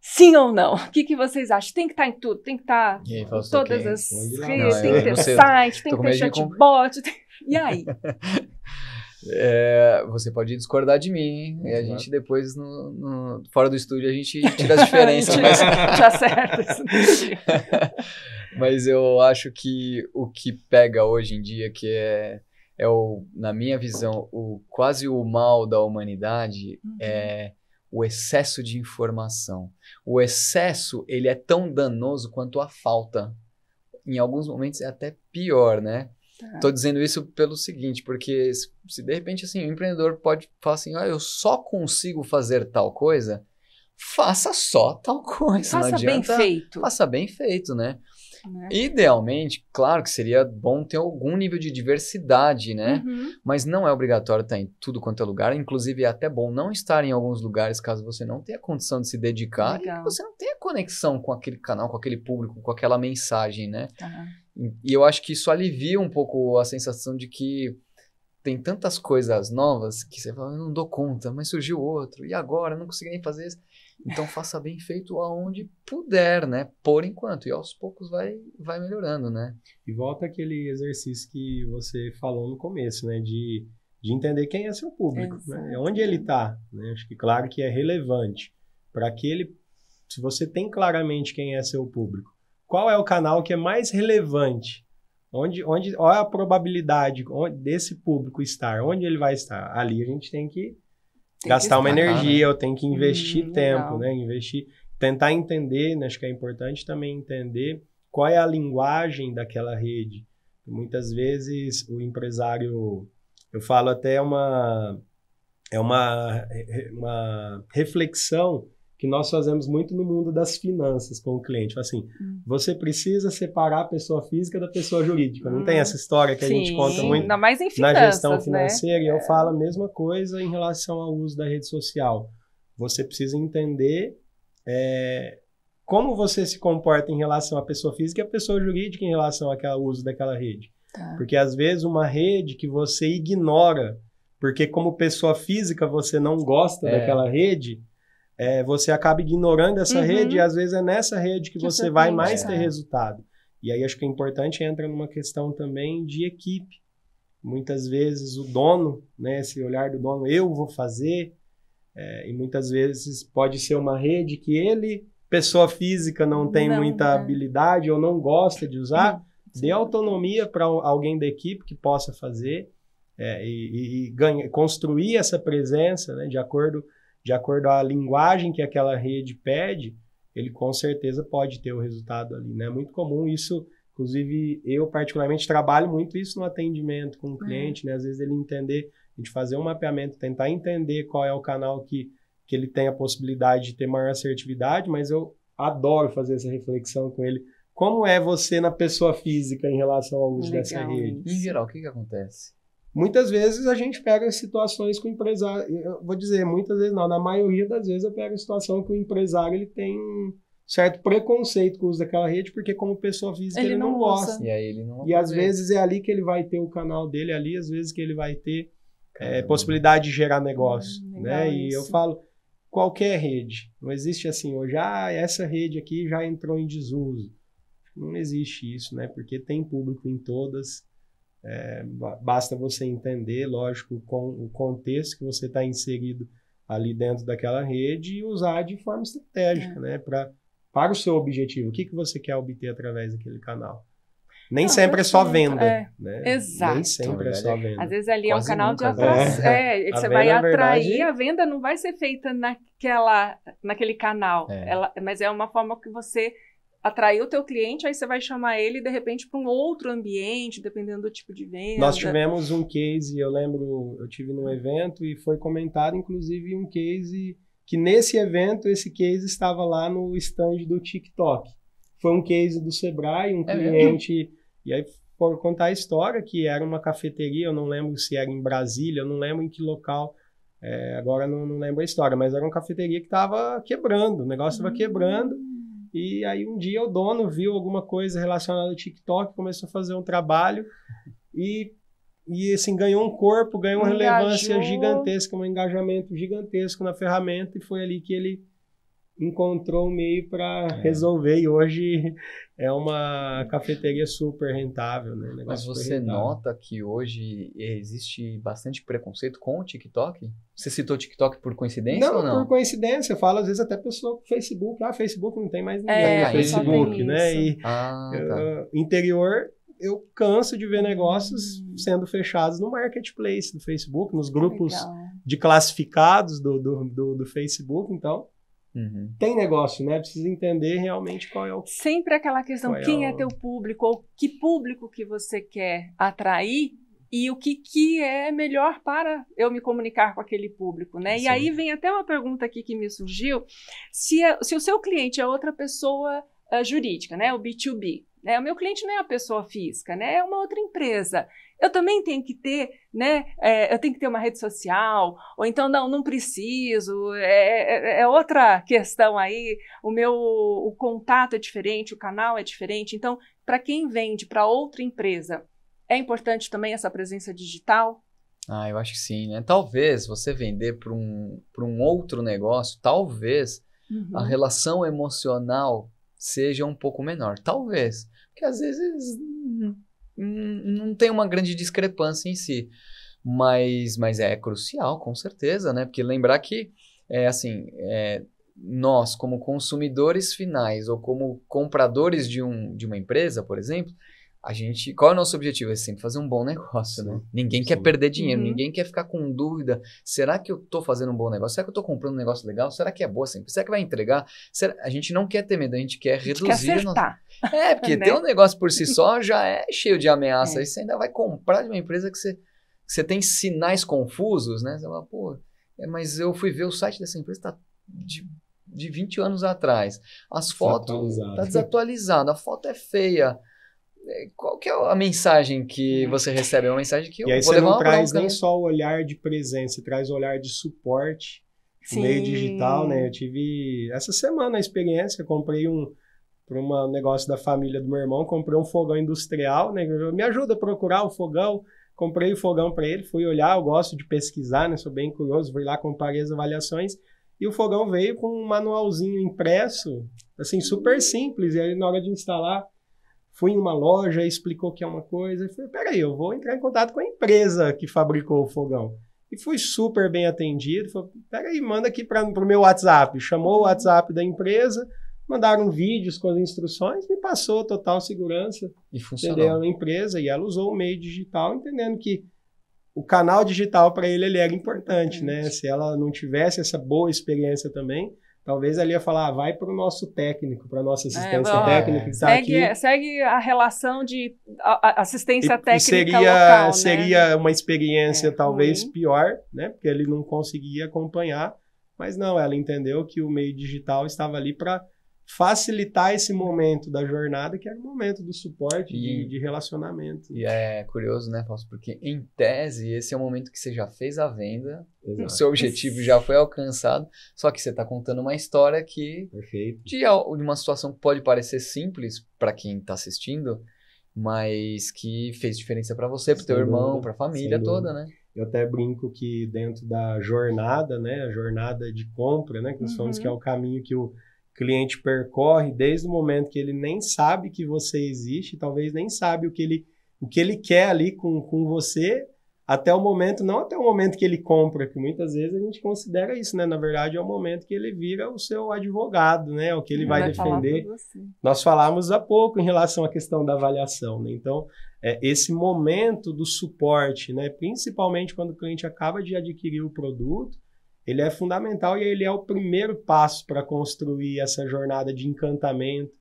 Sim ou não? O que, que vocês acham? Tem que estar tá em tudo, tem que tá estar em assim, todas as redes, tem que é, ter site, tem que ter chatbot. Tem... E aí? É, você pode discordar de mim e a gente depois no, no, fora do estúdio a gente tira as diferenças. mas... Te tá acerta. mas eu acho que o que pega hoje em dia que é é o, na minha visão, o quase o mal da humanidade uhum. é o excesso de informação. O excesso, ele é tão danoso quanto a falta. Em alguns momentos é até pior, né? Estou tá. dizendo isso pelo seguinte, porque se de repente assim, o empreendedor pode falar assim, ah, eu só consigo fazer tal coisa, faça só tal coisa. Faça bem feito. Faça bem feito, né? Né? Idealmente, claro que seria bom ter algum nível de diversidade, né? Uhum. Mas não é obrigatório estar em tudo quanto é lugar. Inclusive, é até bom não estar em alguns lugares caso você não tenha condição de se dedicar e você não tenha conexão com aquele canal, com aquele público, com aquela mensagem, né? Uhum. E eu acho que isso alivia um pouco a sensação de que tem tantas coisas novas que você fala, eu não dou conta, mas surgiu outro, e agora? Eu não consegui nem fazer isso. Então faça bem feito aonde puder, né? Por enquanto. E aos poucos vai, vai melhorando, né? E volta aquele exercício que você falou no começo, né? De, de entender quem é seu público, né? É onde ele está. Né? Acho que claro que é relevante. Para ele, Se você tem claramente quem é seu público, qual é o canal que é mais relevante? Onde, onde, qual é a probabilidade desse público estar? Onde ele vai estar? Ali a gente tem que gastar uma energia, eu tenho que investir hum, tempo, legal. né? Investir, tentar entender, né? acho que é importante também entender qual é a linguagem daquela rede. Muitas vezes o empresário, eu falo até uma é uma, uma reflexão que nós fazemos muito no mundo das finanças com o cliente. Assim, hum. você precisa separar a pessoa física da pessoa jurídica. Hum. Não tem hum. essa história que Sim. a gente conta muito Ainda mais em finanças, na gestão né? financeira. Né? E eu é. falo a mesma coisa em relação ao uso da rede social. Você precisa entender é, como você se comporta em relação à pessoa física e à pessoa jurídica em relação ao uso daquela rede. Tá. Porque às vezes uma rede que você ignora, porque como pessoa física você não gosta é. daquela rede, é, você acaba ignorando essa uhum. rede e às vezes é nessa rede que, que você, vai mais é. ter resultado. E aí acho que é importante entra numa questão também de equipe. Muitas vezes o dono, né, esse olhar do dono, eu vou fazer, é, e muitas vezes pode ser uma rede que ele, pessoa física, não tem não, muita é. habilidade ou não gosta de usar. Uhum. Dê autonomia para alguém da equipe que possa fazer é, e, e, e ganha, construir essa presença né, de acordo com de acordo à linguagem que aquela rede pede, ele com certeza pode ter o resultado ali. Né? É muito comum isso, inclusive eu particularmente trabalho muito isso no atendimento com o é. cliente, né? às vezes ele entender, a gente fazer um mapeamento, tentar entender qual é o canal que, que ele tem a possibilidade de ter maior assertividade, mas eu adoro fazer essa reflexão com ele. Como é você na pessoa física em relação ao uso Legal. dessa rede? Em geral, o que, que acontece? Muitas vezes a gente pega situações com o empresário, eu vou dizer, muitas vezes não, na maioria das vezes eu pego a situação que o empresário ele tem um certo preconceito com o uso daquela rede, porque como pessoa física ele, ele não, não gosta. E aí ele não E às vezes é ali que ele vai ter o canal dele, é ali às vezes que ele vai ter é, possibilidade de gerar negócio, hum, né? Isso. E eu falo qualquer rede, não existe assim hoje, ah, essa rede aqui já entrou em desuso. Não existe isso, né? Porque tem público em todas é, basta você entender, lógico, com o contexto que você está inserido ali dentro daquela rede e usar de forma estratégica, é. né? Pra, para o seu objetivo, o que, que você quer obter através daquele canal. Nem não, sempre é só venda. É. Né? Exato. Nem sempre é só venda. Às vezes ali Quase é um canal de atração. Né? É. É, você venda, vai atrair, verdade... a venda não vai ser feita naquela, naquele canal. É. Ela, mas é uma forma que você atrair o teu cliente, aí você vai chamar ele de repente para um outro ambiente, dependendo do tipo de venda. Nós tivemos um case, eu lembro, eu tive num evento e foi comentado inclusive um case que nesse evento esse case estava lá no stand do TikTok. Foi um case do Sebrae, um é cliente, e aí por contar a história que era uma cafeteria, eu não lembro se era em Brasília, eu não lembro em que local, é, agora não, não, lembro a história, mas era uma cafeteria que estava quebrando, o negócio estava uhum. quebrando e aí um dia o dono viu alguma coisa relacionada ao TikTok, começou a fazer um trabalho e e assim ganhou um corpo, ganhou uma Engajou. relevância gigantesca, um engajamento gigantesco na ferramenta e foi ali que ele encontrou um meio para é. resolver e hoje é uma cafeteria super rentável, né? Mas você nota que hoje existe bastante preconceito com o TikTok? Você citou TikTok por coincidência não, ou não? por coincidência. Eu falo às vezes até pessoa com Facebook. Ah, Facebook não tem mais ninguém é, no é, Facebook, né? E ah, tá. uh, interior eu canso de ver negócios hum. sendo fechados no marketplace do Facebook, nos grupos de classificados do, do, do, do Facebook. Então, Uhum. Tem negócio, né? Precisa entender realmente qual é o. Sempre aquela questão: é quem é, o... é teu público, ou que público que você quer atrair e o que, que é melhor para eu me comunicar com aquele público, né? Sim. E aí vem até uma pergunta aqui que me surgiu: se, é, se o seu cliente é outra pessoa uh, jurídica, né? O B2B, né? O meu cliente não é a pessoa física, né? é uma outra empresa. Eu também tenho que ter, né? É, eu tenho que ter uma rede social, ou então não, não preciso, é, é, é outra questão aí. O meu o contato é diferente, o canal é diferente. Então, para quem vende para outra empresa, é importante também essa presença digital? Ah, eu acho que sim, né? Talvez você vender para um, um outro negócio, talvez uhum. a relação emocional seja um pouco menor. Talvez. Porque às vezes hum, hum, não tem uma grande discrepância em si. Mas, mas é crucial, com certeza, né? Porque lembrar que, é, assim, é, nós, como consumidores finais ou como compradores de, um, de uma empresa, por exemplo, a gente. Qual é o nosso objetivo? É sempre fazer um bom negócio, né? Sim, né? Ninguém quer perder dinheiro, uhum. ninguém quer ficar com dúvida. Será que eu tô fazendo um bom negócio? Será que eu tô comprando um negócio legal? Será que é boa sempre? Será que vai entregar? Será... A gente não quer ter medo, a gente quer reduzir. A gente quer acertar. É, porque né? ter um negócio por si só já é cheio de ameaças. É. E você ainda vai comprar de uma empresa que você, que você tem sinais confusos, né? Você fala, pô, é, mas eu fui ver o site dessa empresa, tá de de 20 anos atrás. As fotos tá desatualizado a foto é feia, qual que é a mensagem que hum. você recebe? É uma mensagem que eu e aí vou você não traz né? nem só o olhar de presença, você traz o olhar de suporte tipo, Sim. meio digital, né? Eu tive essa semana a experiência, comprei um para um negócio da família do meu irmão, comprei um fogão industrial, né? me ajuda a procurar o fogão. Comprei o fogão para ele, fui olhar, eu gosto de pesquisar, né? Sou bem curioso, fui lá comparei as avaliações e o fogão veio com um manualzinho impresso, assim, super simples. E aí, na hora de instalar, Fui em uma loja, explicou que é uma coisa, e falei, peraí, eu vou entrar em contato com a empresa que fabricou o fogão. E fui super bem atendido, falou, peraí, manda aqui para o meu WhatsApp. Chamou o WhatsApp da empresa, mandaram vídeos com as instruções, me passou total segurança. E funcionou. Entendeu? A empresa, e ela usou o meio digital, entendendo que o canal digital para ele, ele era importante, né? Se ela não tivesse essa boa experiência também, talvez ali ia falar, ah, vai para o nosso técnico, para a nossa é, assistência é, técnica que está segue, aqui. Segue a relação de assistência e, técnica e seria, local, né? Seria uma experiência é, talvez uhum. pior, né? Porque ele não conseguia acompanhar, mas não, ela entendeu que o meio digital estava ali para facilitar esse momento da jornada, que é o momento do suporte e, de, de, relacionamento. E é curioso, né, Fausto? Porque, em tese, esse é o momento que você já fez a venda, Exato. o seu objetivo já foi alcançado, só que você está contando uma história que... Perfeito. De, de uma situação que pode parecer simples para quem está assistindo, mas que fez diferença para você, para o teu dúvida, irmão, para a família toda, né? Eu até brinco que dentro da jornada, né, a jornada de compra, né, que nós uhum. falamos que é uhum. o caminho que o cliente percorre desde o momento que ele nem sabe que você existe, talvez nem sabe o que ele, o que ele quer ali com, com você, até o momento, não até o momento que ele compra, que muitas vezes a gente considera isso, né? Na verdade, é o momento que ele vira o seu advogado, né? É o que ele, ele vai, vai, defender. Nós falamos há pouco em relação à questão da avaliação, né? Então, é, esse momento do suporte, né? Principalmente quando o cliente acaba de adquirir o produto, ele é fundamental e ele é o primeiro passo para construir essa jornada de encantamento,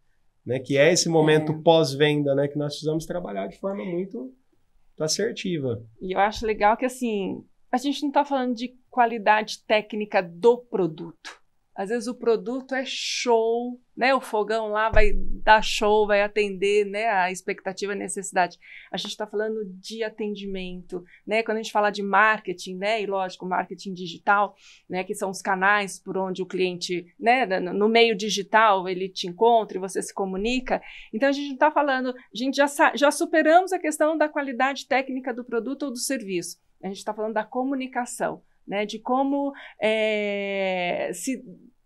né? Que é esse momento é. pós-venda, né? Que nós precisamos trabalhar de forma muito, muito assertiva. E eu acho legal que assim a gente não está falando de qualidade técnica do produto. Às vezes o produto é show, né? O fogão lá vai dar show, vai atender, né? A expectativa, a necessidade. A gente está falando de atendimento, né? Quando a gente fala de marketing, né? E lógico, marketing digital, né? Que são os canais por onde o cliente, né? No meio digital ele te encontra e você se comunica. Então a gente não está falando, a gente já, já superamos a questão da qualidade técnica do produto ou do serviço. A gente está falando da comunicação. Né, de como é, se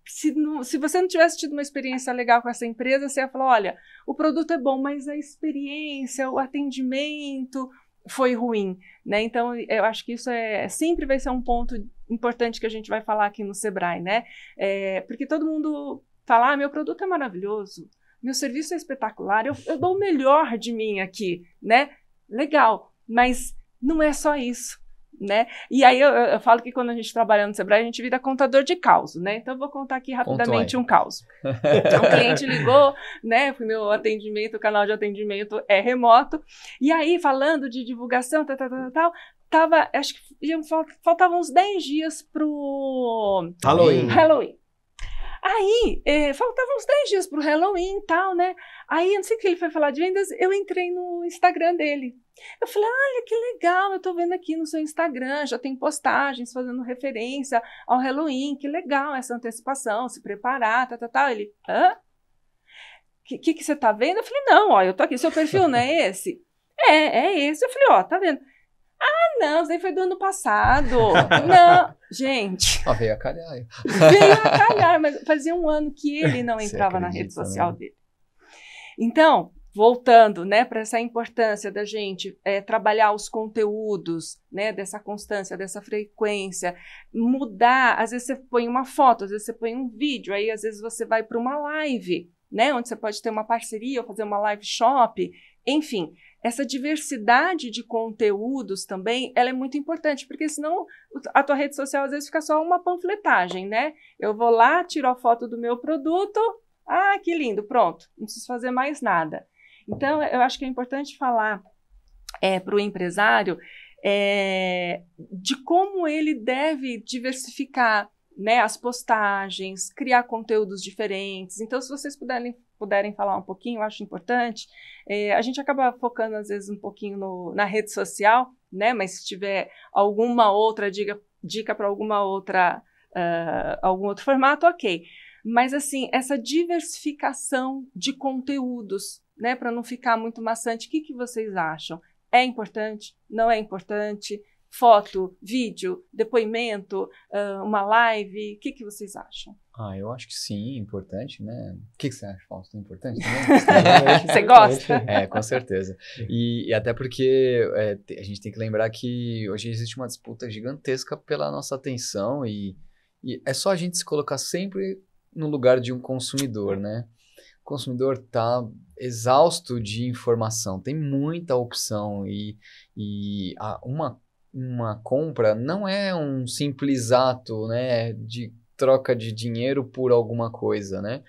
se, não, se você não tivesse tido uma experiência legal com essa empresa, você ia falar: olha, o produto é bom, mas a experiência, o atendimento foi ruim. Né? Então, eu acho que isso é, sempre vai ser um ponto importante que a gente vai falar aqui no Sebrae, né? É, porque todo mundo fala: ah, meu produto é maravilhoso, meu serviço é espetacular, eu, eu dou o melhor de mim aqui, né? Legal, mas não é só isso né? E aí eu, eu, falo que quando a gente trabalha no Sebrae, a gente vira contador de caos, né? Então eu vou contar aqui rapidamente um caos. um então, cliente ligou, né? Meu atendimento, o canal de atendimento é remoto. E aí, falando de divulgação, tal, tal, tal, tal tava, acho que faltavam uns 10 dias pro Halloween. Hum. Halloween. Aí, é, faltavam uns 10 dias pro Halloween e tal, né? Aí, não sei o que ele foi falar de vendas, eu entrei no Instagram dele. Eu falei, olha que legal, eu estou vendo aqui no seu Instagram, já tem postagens fazendo referência ao Halloween, que legal essa antecipação, se preparar, tal, tá, tal, tá, tal. Tá. Ele, hã? que, que, você está vendo? Eu falei, não, ó, eu estou aqui, seu perfil não é esse? É, é esse. Eu falei, ó, tá vendo? Ah, não, isso aí foi do ano passado. não, gente. Ó, veio a calhar. veio a calhar, mas fazia um ano que ele não entrava acredita, na rede social né? dele. Então, voltando né, para essa importância da gente é, trabalhar os conteúdos, né, dessa constância, dessa frequência, mudar. Às vezes você põe uma foto, às vezes você põe um vídeo, aí às vezes você vai para uma live, né, onde você pode ter uma parceria ou fazer uma live shop. Enfim, essa diversidade de conteúdos também, ela é muito importante, porque senão a tua rede social às vezes fica só uma panfletagem, né? Eu vou lá, tiro a foto do meu produto, ah, que lindo, pronto, não preciso fazer mais nada. Então, eu acho que é importante falar é, para o empresário é, de como ele deve diversificar né, as postagens, criar conteúdos diferentes. Então, se vocês puderem, puderem falar um pouquinho, eu acho importante. É, a gente acaba focando, às vezes, um pouquinho no, na rede social, né, mas se tiver alguma outra dica, dica para alguma outra, uh, algum outro formato, ok. Mas, assim, essa diversificação de conteúdos, né, para não ficar muito maçante, o que, que vocês acham? É importante? Não é importante? Foto, vídeo, depoimento, uma live, o que, que vocês acham? Ah, eu acho que sim, é importante, né? O que, que você acha, Fausto? É importante também? você gosta? É, é, com certeza. E, e até porque é, a gente tem que lembrar que hoje existe uma disputa gigantesca pela nossa atenção e, e é só a gente se colocar sempre no lugar de um consumidor, né? consumidor está exausto de informação, tem muita opção e, e a, uma, uma compra não é um simples ato né, de troca de dinheiro por alguma coisa, né?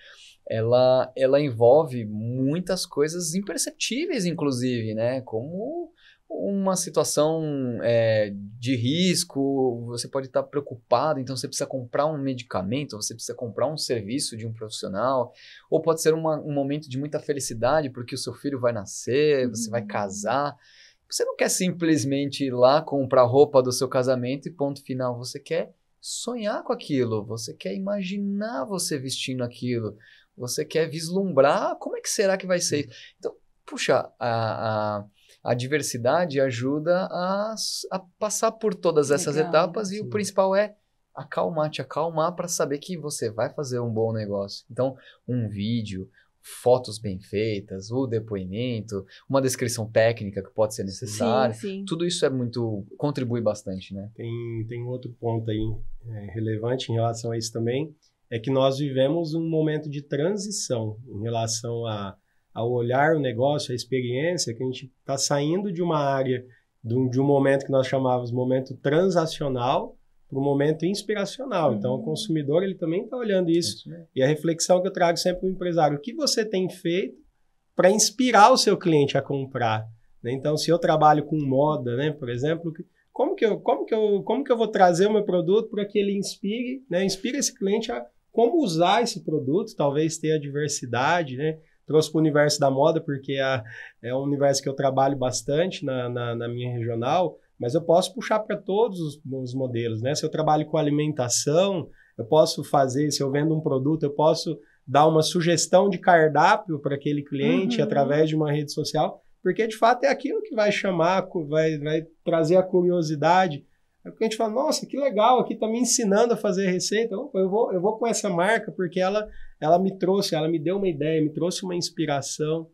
Ela, ela envolve muitas coisas imperceptíveis, inclusive, né? Como uma situação é, de risco, você pode estar preocupado, então você precisa comprar um medicamento, você precisa comprar um serviço de um profissional, ou pode ser uma, um momento de muita felicidade, porque o seu filho vai nascer, você vai uhum. casar. Você não quer simplesmente ir lá comprar roupa do seu casamento e ponto final. Você quer sonhar com aquilo, você quer imaginar você vestindo aquilo, você quer vislumbrar como é que será que vai ser. Uhum. Então, puxa, a, a a diversidade ajuda a, a passar por todas essas Legal, etapas sim. e o principal é acalmar, te acalmar para saber que você vai fazer um bom negócio. Então, um vídeo, fotos bem feitas, o depoimento, uma descrição técnica que pode ser necessária, sim, sim. tudo isso é muito contribui bastante, né? Tem tem outro ponto aí é, relevante em relação a isso também, é que nós vivemos um momento de transição em relação a ao olhar o negócio, a experiência, que a gente está saindo de uma área, de um, de um, momento que nós chamávamos momento transacional para um momento inspiracional. Uhum. Então, o hum. consumidor ele também está olhando isso. É. E a reflexão que eu trago sempre para o empresário, o que você tem feito para inspirar o seu cliente a comprar? Né? Então, se eu trabalho com moda, né, por exemplo, como que eu, como que eu, como que eu vou trazer o meu produto para que ele inspire, né, inspire esse cliente a como usar esse produto, talvez ter a diversidade, né? trouxe para o universo da moda, porque é, é um universo que eu trabalho bastante na, na, na minha regional, mas eu posso puxar para todos os, os, modelos, né? Se eu trabalho com alimentação, eu posso fazer, se eu vendo um produto, eu posso dar uma sugestão de cardápio para aquele cliente uhum. através de uma rede social, porque de fato é aquilo que vai chamar, vai, vai trazer a curiosidade, é porque a gente fala, nossa, que legal, aqui está me ensinando a fazer receita. Opa, eu vou, eu vou com essa marca porque ela, ela me trouxe, ela me deu uma ideia, me trouxe uma inspiração.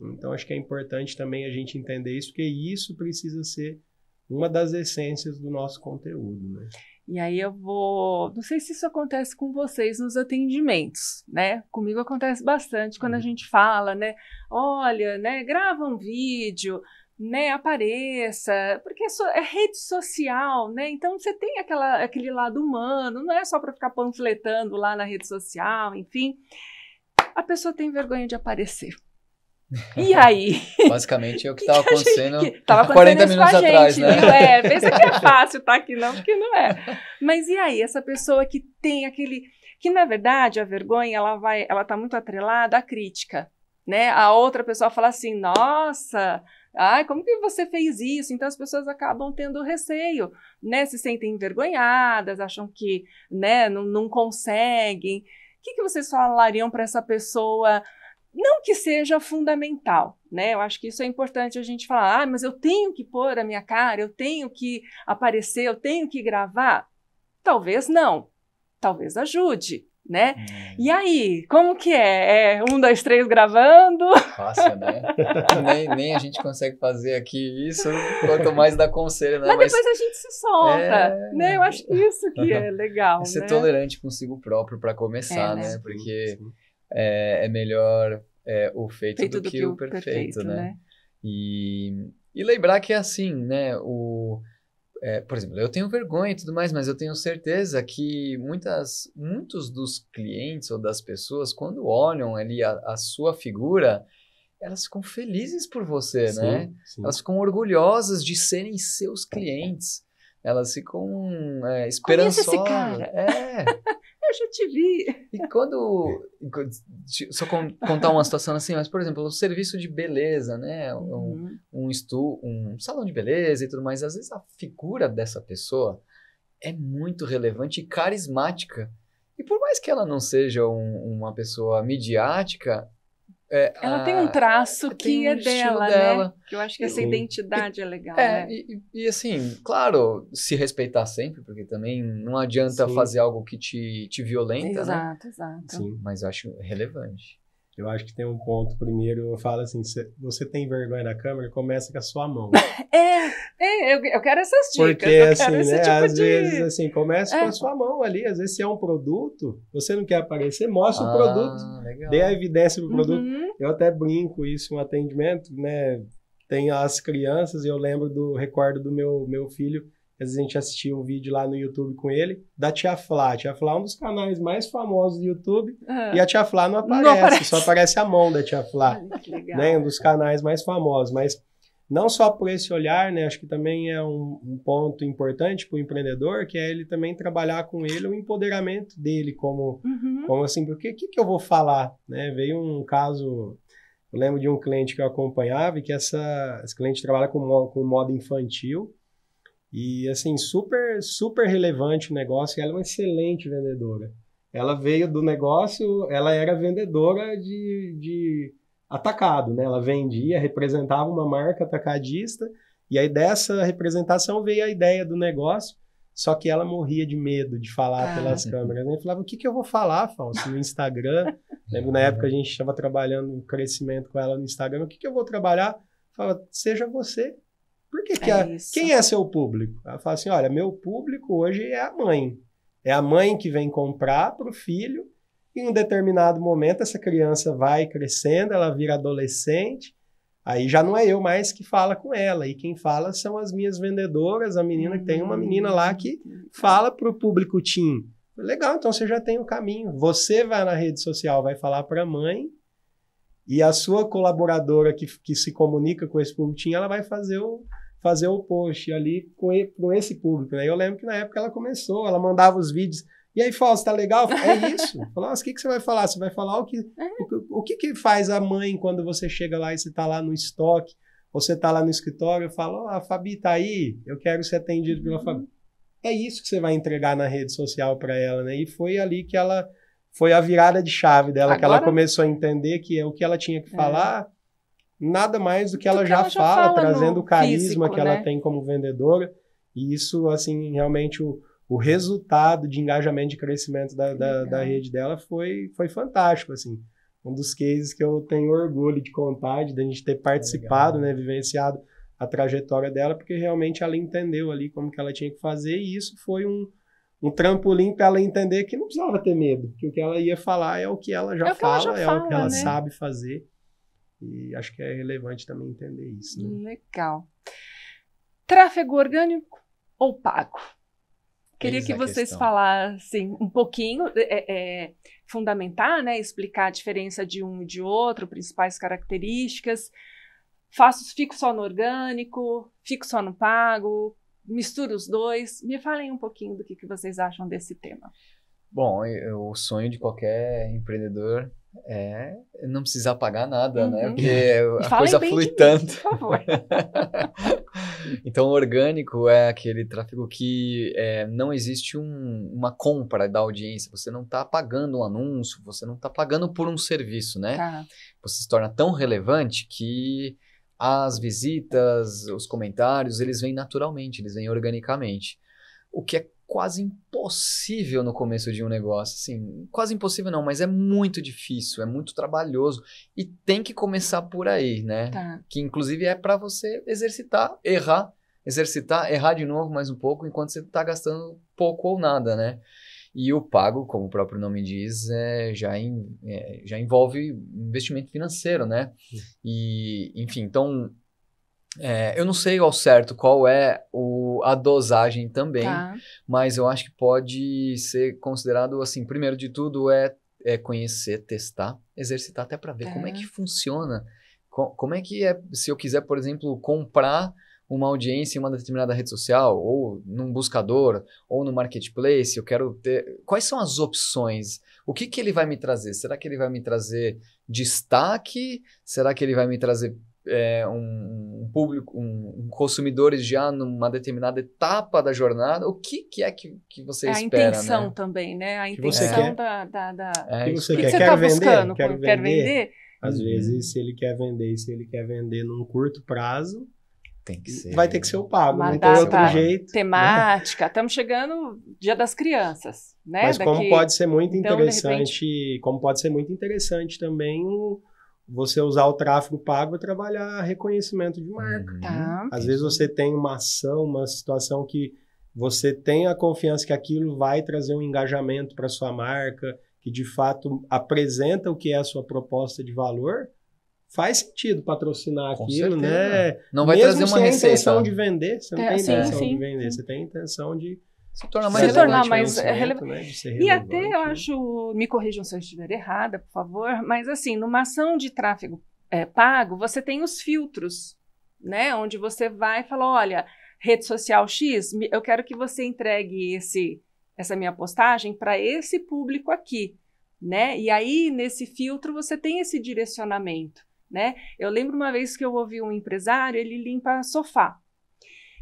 Então, acho que é importante também a gente entender isso, porque isso precisa ser uma das essências do nosso conteúdo, né? E aí eu vou, não sei se isso acontece com vocês nos atendimentos, né? Comigo acontece bastante quando a uhum. gente fala, né? Olha, né? Grava um vídeo, né, apareça, porque é, é, rede social, né? Então você tem aquela, aquele lado humano, não é só para ficar panfletando lá na rede social, enfim. A pessoa tem vergonha de aparecer. E aí? Basicamente é o que estava acontecendo, que tava 40 acontecendo com gente, atrás, né? Viu? É, pensa que é fácil estar tá aqui, não, porque não é. Mas e aí, essa pessoa que tem aquele. Que na verdade a vergonha ela vai, ela tá muito atrelada à crítica. Né? A outra pessoa fala assim, nossa, Ai, como que você fez isso? Então as pessoas acabam tendo receio, né? Se sentem envergonhadas, acham que né, não, não conseguem. O que, que vocês falariam para essa pessoa? Não que seja fundamental, né? Eu acho que isso é importante a gente falar. Ah, mas eu tenho que pôr a minha cara, eu tenho que aparecer, eu tenho que gravar. Talvez não, talvez ajude, né? Hum. E aí, como que é? É um, dois, três gravando? Fácil, né? nem, nem a gente consegue fazer aqui isso, quanto mais dá conselho, né? Mas, Mas depois a gente se solta, é... né? Eu acho que isso que é legal, Ser né? tolerante consigo próprio para começar, é, né? né? Porque é, é, melhor é, o feito, feito do, do, que, o perfeito, perfeito né? né? E, e lembrar que é assim, né? O... É, por exemplo, eu tenho vergonha e tudo mais, mas eu tenho certeza que muitas, muitos dos clientes ou das pessoas, quando olham ali a, a sua figura, elas ficam felizes por você, sim, né? Sim. Elas ficam orgulhosas de serem seus clientes. Elas ficam é, esperançosas. Conheço esse cara. É eu já te vi. E quando. Só contar uma situação assim, mas, por exemplo, o serviço de beleza, né? Um, uhum. um, estu, um salão de beleza e tudo mais, às vezes a figura dessa pessoa é muito relevante e carismática. E por mais que ela não seja um, uma pessoa midiática, é, ela a, tem um traço que um é dela, dela, né? Que eu acho que essa eu, identidade e, é legal. É, né? e, e, assim, claro, se respeitar sempre, porque também não adianta Sim. fazer algo que te, te violenta. Né? Exato, né? exato. Sim. Mas acho relevante. Eu acho que tem um ponto primeiro, eu falo assim, você tem vergonha na câmera, começa com a sua mão. é, é eu, eu, quero essas dicas, Porque, eu assim, quero né, tipo às de... vezes, assim, começa é. com a é. sua mão ali, às vezes se é um produto, você não quer aparecer, mostra ah, o produto, legal. dê a evidência do produto. Uhum. Eu até brinco isso um atendimento, né, tem as crianças, eu lembro do recordo do meu, meu filho, às vezes a gente assistia um vídeo lá no YouTube com ele, da Tia Flá. A Tia Flá é um dos canais mais famosos do YouTube uhum. e a Tia Flá não aparece, não aparece, só aparece a mão da Tia Flá. Olha, né? Um dos canais mais famosos, mas não só por esse olhar, né? Acho que também é um, um ponto importante para o empreendedor, que é ele também trabalhar com ele o empoderamento dele, como, uhum. como assim, porque o que, que eu vou falar, né? Veio um caso, eu lembro de um cliente que eu acompanhava e que essa, esse cliente trabalha com, com moda infantil, e assim, super, super relevante o negócio. Ela é uma excelente vendedora. Ela veio do negócio, ela era vendedora de, de atacado, né? Ela vendia, representava uma marca atacadista. E aí dessa representação veio a ideia do negócio. Só que ela morria de medo de falar ah, pelas câmeras. Né? eu falava, o que, que eu vou falar, Falso, no Instagram? Lembro na época a gente estava trabalhando um crescimento com ela no Instagram. O que, que eu vou trabalhar? Fala, seja você. Por que, que é a, quem é seu público? Ela fala assim: olha, meu público hoje é a mãe. É a mãe que vem comprar para o filho, e em um determinado momento essa criança vai crescendo, ela vira adolescente, aí já não é eu mais que fala com ela, e quem fala são as minhas vendedoras, a menina, que tem uma hum. menina lá que fala para o público Team. Legal, então você já tem o caminho. Você vai na rede social, vai falar para a mãe, e a sua colaboradora que, que se comunica com esse público ela vai fazer o, fazer o post ali com, com esse público. Né? Eu lembro que na época ela começou, ela mandava os vídeos. E aí, Fausto, tá legal? É isso. Falou, ah, o que, que você vai falar? Você vai falar o que, é. o, o que, que faz a mãe quando você chega lá e você tá lá no estoque, ou você tá lá no escritório e fala, oh, a Fabi tá aí, eu quero ser atendido pela Fabi. Uhum. É isso que você vai entregar na rede social para ela, né? E foi ali que ela, foi a virada de chave dela, Agora? que ela começou a entender que é o que ela tinha que é. falar nada mais do que ela, que já, ela já, fala, fala trazendo o carisma físico, que né? ela tem como vendedora. E isso, assim, realmente o, o resultado de engajamento e crescimento da, da, da, rede dela foi, foi fantástico, assim. Um dos cases que eu tenho orgulho de contar, de a gente ter participado, legal. né, vivenciado a trajetória dela, porque realmente ela entendeu ali como que ela tinha que fazer e isso foi um, um trampolim para ela entender que não precisava ter medo, que o que ela ia falar é o que ela já é fala, ela já é o que ela né? sabe fazer. E acho que é relevante também entender isso. Né? Legal. Tráfego orgânico ou pago? Queria Eis que vocês questão. falassem um pouquinho, é, é, é, fundamentar, né, explicar a diferença de um e de outro, principais características. Faço, fico só no orgânico, fico só no pago, misturo os dois. Me falem um pouquinho do que, que vocês acham desse tema. Bom, é, o sonho de qualquer empreendedor é, não precisa apagar nada, né, uhum. né? Porque é. a coisa flui tanto. Mim, por favor. então, orgânico é aquele tráfego que é, não existe um, uma compra da audiência. Você não está pagando um anúncio, você não está pagando por um serviço, né? Tá. Você se torna tão relevante que as visitas, os comentários, eles vêm naturalmente, eles vêm organicamente. O que é quase impossível no começo de um negócio, assim, quase impossível não, mas é muito difícil, é muito trabalhoso e tem que começar por aí, né? Tá. Que inclusive é para você exercitar, errar, exercitar, errar de novo mais um pouco enquanto você está gastando pouco ou nada, né? E o pago, como o próprio nome diz, é, já, é, já envolve investimento financeiro, né? E, enfim, então é, eu não sei ao certo qual é o, a dosagem também, tá. mas eu acho que pode ser considerado assim. Primeiro de tudo é, é conhecer, testar, exercitar até para ver é. como é que funciona, co como é que é. Se eu quiser, por exemplo, comprar uma audiência em uma determinada rede social ou num buscador ou no marketplace, eu quero ter. Quais são as opções? O que, que ele vai me trazer? Será que ele vai me trazer destaque? Será que ele vai me trazer é, um, público, um, um consumidores já numa determinada etapa da jornada, o que, que é que, que você espera? A né? intenção né? também, né? A intenção da, da, da... É, que você quer? Que tá buscando? Quer vender? Quer vender? Às uhum. vezes, se ele quer vender, se ele quer vender num curto prazo, tem que ser. Vai ter que ser o pago, Uma não tem outro jeito. Né? Temática. Estamos né? chegando dia das crianças, né? Mas Daqui... como pode ser muito então, interessante, repente... como pode ser muito interessante também o um você usar o tráfego pago para é trabalhar reconhecimento de marca. Uhum. Tá. Às vezes você tem uma ação, uma situação que você tem a confiança que aquilo vai trazer um engajamento para sua marca, que de fato apresenta o que é a sua proposta de valor. Faz sentido patrocinar Com aquilo, certeza. né? Não vai Mesmo trazer uma sem receita. intenção de vender, você não é, tem sim, intenção sim. de vender, você tem intenção de se tornar mais se relevante. Tornar mais relevante. Né, é, né e até eu né? acho, me corrijam se eu estiver errada, por favor, mas assim, numa ação de tráfego é, pago, você tem os filtros, né? Onde você vai e fala, olha, rede social X, eu quero que você entregue esse, essa minha postagem para esse público aqui, né? E aí, nesse filtro, você tem esse direcionamento, né? Eu lembro uma vez que eu ouvi um empresário, ele limpa sofá.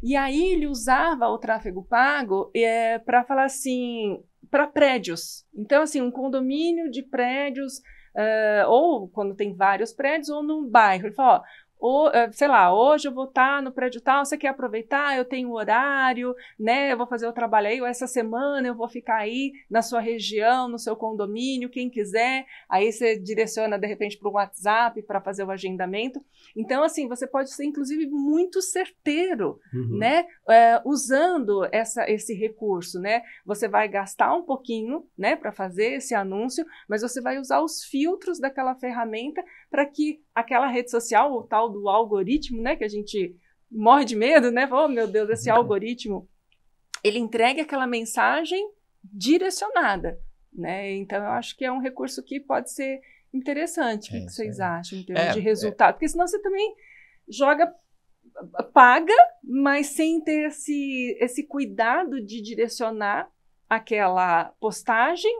E aí ele usava o tráfego pago é, eh, para falar assim, para prédios. Então, assim, um condomínio de prédios, uh, ou quando tem vários prédios, ou num bairro. Ele falou, ó, ou, eh, sei lá, hoje eu vou estar tá no prédio tal, você quer aproveitar? Eu tenho horário, né? Eu vou fazer o trabalho aí, ou essa semana eu vou ficar aí na sua região, no seu condomínio, quem quiser. Aí você direciona de repente para o WhatsApp para fazer o agendamento. Então, assim, você pode ser inclusive muito certeiro, uhum. né? É, usando essa, esse recurso, né? Você vai gastar um pouquinho, né, para fazer esse anúncio, mas você vai usar os filtros daquela ferramenta para que aquela rede social, o tal do algoritmo, né, que a gente morre de medo, né? Oh, meu Deus, esse uhum. algoritmo, ele entregue aquela mensagem direcionada, né? Então eu acho que é um recurso que pode ser interessante. É, o que, vocês é. acham em termos é, de é. resultado? Porque senão você também joga paga, mas sem ter esse, esse cuidado de direcionar aquela postagem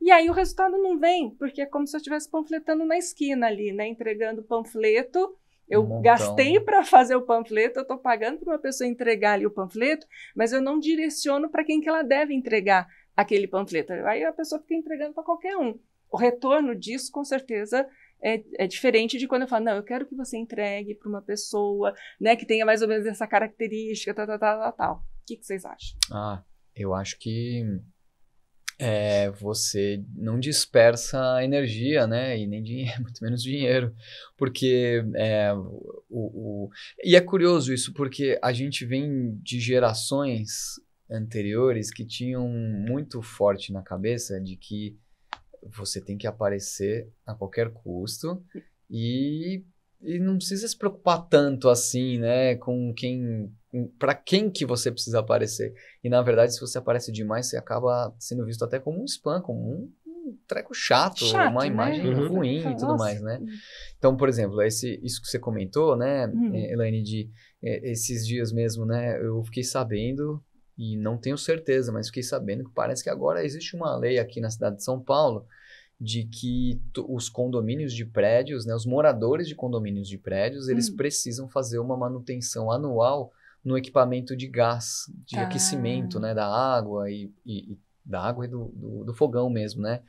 e aí o resultado não vem, porque é como se eu estivesse panfletando na esquina ali, né? Entregando panfleto. Eu um gastei para fazer o panfleto, eu estou pagando para uma pessoa entregar ali o panfleto, mas eu não direciono para quem que ela deve entregar aquele panfleto. Aí a pessoa fica entregando para qualquer um. O retorno disso, com certeza, é, é, diferente de quando eu falo, não, eu quero que você entregue para uma pessoa, né, que tenha mais ou menos essa característica, tal, tal, tal, tal, O que, que vocês acham? Ah, eu acho que é, você não dispersa energia, né? E nem dinheiro, muito menos dinheiro. Porque é, o, o, E é curioso isso, porque a gente vem de gerações anteriores que tinham muito forte na cabeça de que você tem que aparecer a qualquer custo e, e não precisa se preocupar tanto assim, né? Com quem para quem que você precisa aparecer. E na verdade, se você aparece demais, você acaba sendo visto até como um spam, como um, treco chato, chato uma né? imagem ruim e tudo mais, né? Hum. Então, por exemplo, esse, isso que você comentou, né, hum. é, Elaine, de é, esses dias mesmo, né, eu fiquei sabendo e não tenho certeza, mas fiquei sabendo que parece que agora existe uma lei aqui na cidade de São Paulo de que os condomínios de prédios, né, os moradores de condomínios de prédios, eles hum. precisam fazer uma manutenção anual no equipamento de gás, de ah. aquecimento, né? Da água e, e, e da água e do, do, do, fogão mesmo, né?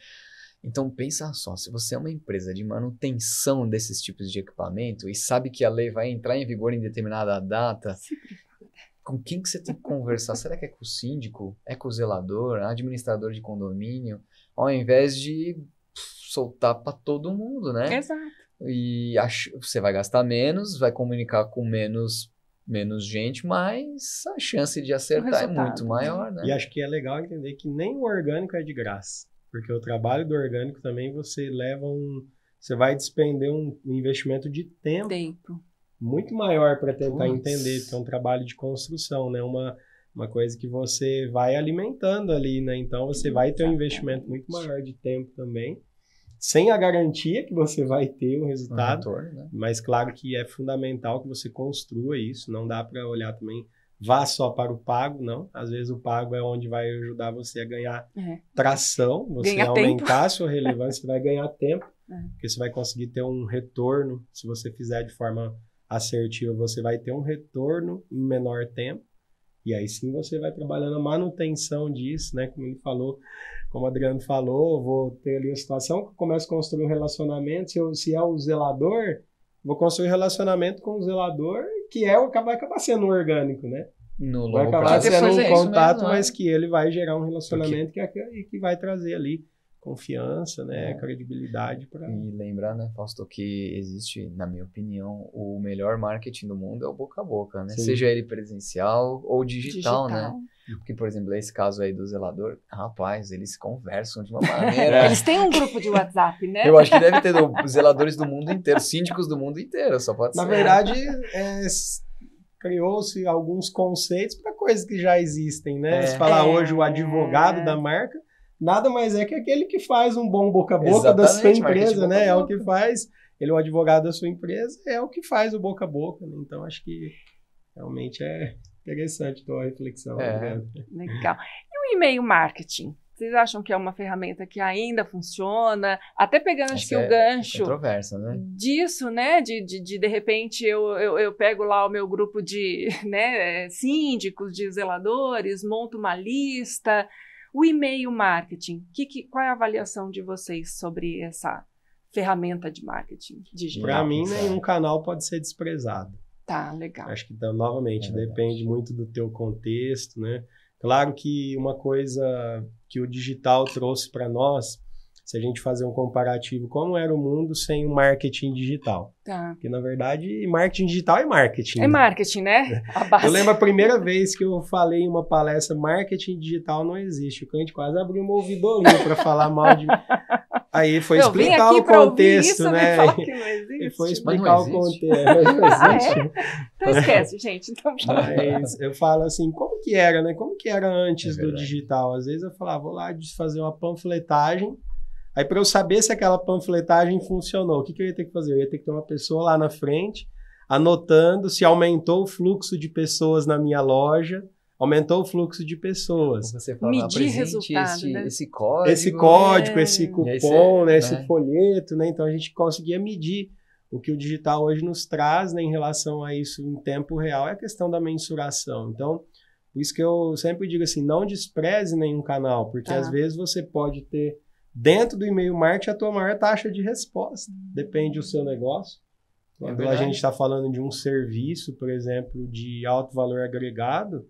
Então pensa só, se você é uma empresa de manutenção desses tipos de equipamento e sabe que a lei vai entrar em vigor em determinada data, com quem que você tem que conversar? Será que é com o síndico? É com o zelador? É administrador de condomínio? Ao invés de soltar para todo mundo, né? Exato. E ach... você vai gastar menos, vai comunicar com menos menos gente, mas a chance de acertar é muito né? maior, né? E acho que é legal entender que nem o orgânico é de graça, porque o trabalho do orgânico também você leva um, você vai despender um investimento de tempo, tempo. muito maior para tentar Puts. entender, porque é um trabalho de construção, né? Uma uma coisa que você vai alimentando ali, né? Então você vai ter um investimento muito maior de tempo também sem a garantia que você vai ter um resultado. Um retorno, né? Mas claro que é fundamental que você construa isso, não dá para olhar também vá só para o pago, não. Às vezes o pago é onde vai ajudar você a ganhar é. tração, você aumentar a sua relevância, você vai ganhar tempo, é. porque você vai conseguir ter um retorno. Se você fizer de forma assertiva, você vai ter um retorno em menor tempo. E aí sim você vai trabalhando a manutenção disso, né? Como ele falou, como o Adriano falou, vou ter ali a situação, começo a construir um relacionamento, se, eu, se é o zelador, vou construir um relacionamento com o zelador, que é o vai acabar sendo um orgânico, né? No longo vai acabar prazo. sendo um é contato, mesmo, mas né? que ele vai gerar um relacionamento Porque... que, é, que vai trazer ali confiança, né, é. credibilidade para e lembrar, né, Fausto, que existe, na minha opinião, o melhor marketing do mundo é o boca a boca, né? Sim. Seja ele presencial ou digital, né? digital, né? Porque, por exemplo, esse caso aí do zelador, rapaz, eles conversam de uma maneira. É. eles têm um grupo de WhatsApp, né? Eu acho que deve ter do, zeladores do mundo inteiro, síndicos do mundo inteiro, só pode na ser. Na verdade, é, criou-se alguns conceitos para coisas que já existem, né? É. Se falar é. hoje o advogado da marca nada mais é que aquele que faz um bom boca a boca Exatamente, da sua empresa, né? É o que faz. Ele é o advogado da sua empresa, é o que faz o boca a boca. Né? Então, acho que realmente é interessante tua reflexão. É. Né? Legal. E o e-mail marketing? Vocês acham que é uma ferramenta que ainda funciona? Até pegando, acho que é, o gancho. Controversa, né? Disso, né? De, de, de, de repente, eu, eu, eu, pego lá o meu grupo de né, é, síndicos, de zeladores, monto uma lista, o e-mail marketing, que, que, qual é a avaliação de vocês sobre essa ferramenta de marketing digital? Para mim, nenhum canal pode ser desprezado. Tá, legal. Acho que, então, novamente, é depende muito do teu contexto, né? Claro que uma coisa que o digital trouxe para nós se a gente fazer um comparativo, como era o mundo sem o marketing digital. Tá. Que na verdade, marketing digital é marketing. É né? marketing, né? Eu lembro a primeira vez que eu falei em uma palestra, marketing digital não existe. O cliente quase abriu uma ouvidoria para falar mal de Aí foi eu explicar o contexto, isso, né? né? E foi explicar o contexto. É? Não existe. Ah, é? Então esquece, gente. Então... Mas eu falo assim, como que era, né? Como que era antes é do digital? Às vezes eu falava, vou lá fazer uma panfletagem Aí, para eu saber se aquela panfletagem funcionou, o que, que eu ia ter que fazer? Eu ia ter que ter uma pessoa lá na frente, anotando se aumentou o fluxo de pessoas na minha loja, aumentou o fluxo de pessoas. Você fala, Medir resultado, esse, né? esse código. Esse código, é. esse cupom, né? esse né? folheto, né? Então a gente conseguia medir. O que o digital hoje nos traz né, em relação a isso em tempo real é a questão da mensuração. Então, por isso que eu sempre digo assim, não despreze nenhum canal, porque ah. às vezes você pode ter Dentro do e-mail marketing, a tua maior taxa de resposta. Depende do seu negócio. É Quando é a gente está falando de um serviço, por exemplo, de alto valor agregado,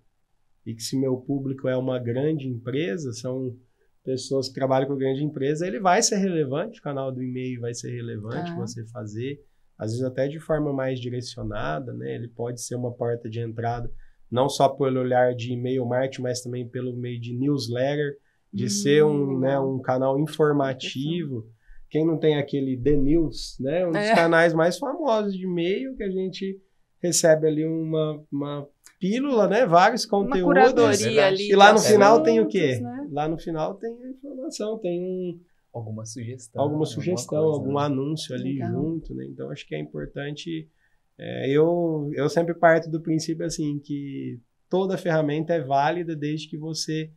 e que se meu público é uma grande empresa, são pessoas que trabalham com grande empresa, ele vai ser relevante, o canal do e-mail vai ser relevante ah. você fazer, às vezes até de forma mais direcionada, né? Ele pode ser uma porta de entrada, não só pelo olhar de e-mail marketing, mas também pelo meio de newsletter de hum. ser um, hum, né, um canal informativo. Quem não tem aquele The News, né? Um dos é. canais mais famosos de meio que a gente recebe ali uma, uma pílula, né? Vários conteúdos. É ali e lá no final tem o quê? Né? Lá no final tem informação, tem um, alguma sugestão, alguma sugestão, alguma coisa, algum né? anúncio ali Legal. junto, né? Então acho que é importante. É, eu eu sempre parto do princípio assim que toda ferramenta é válida desde que você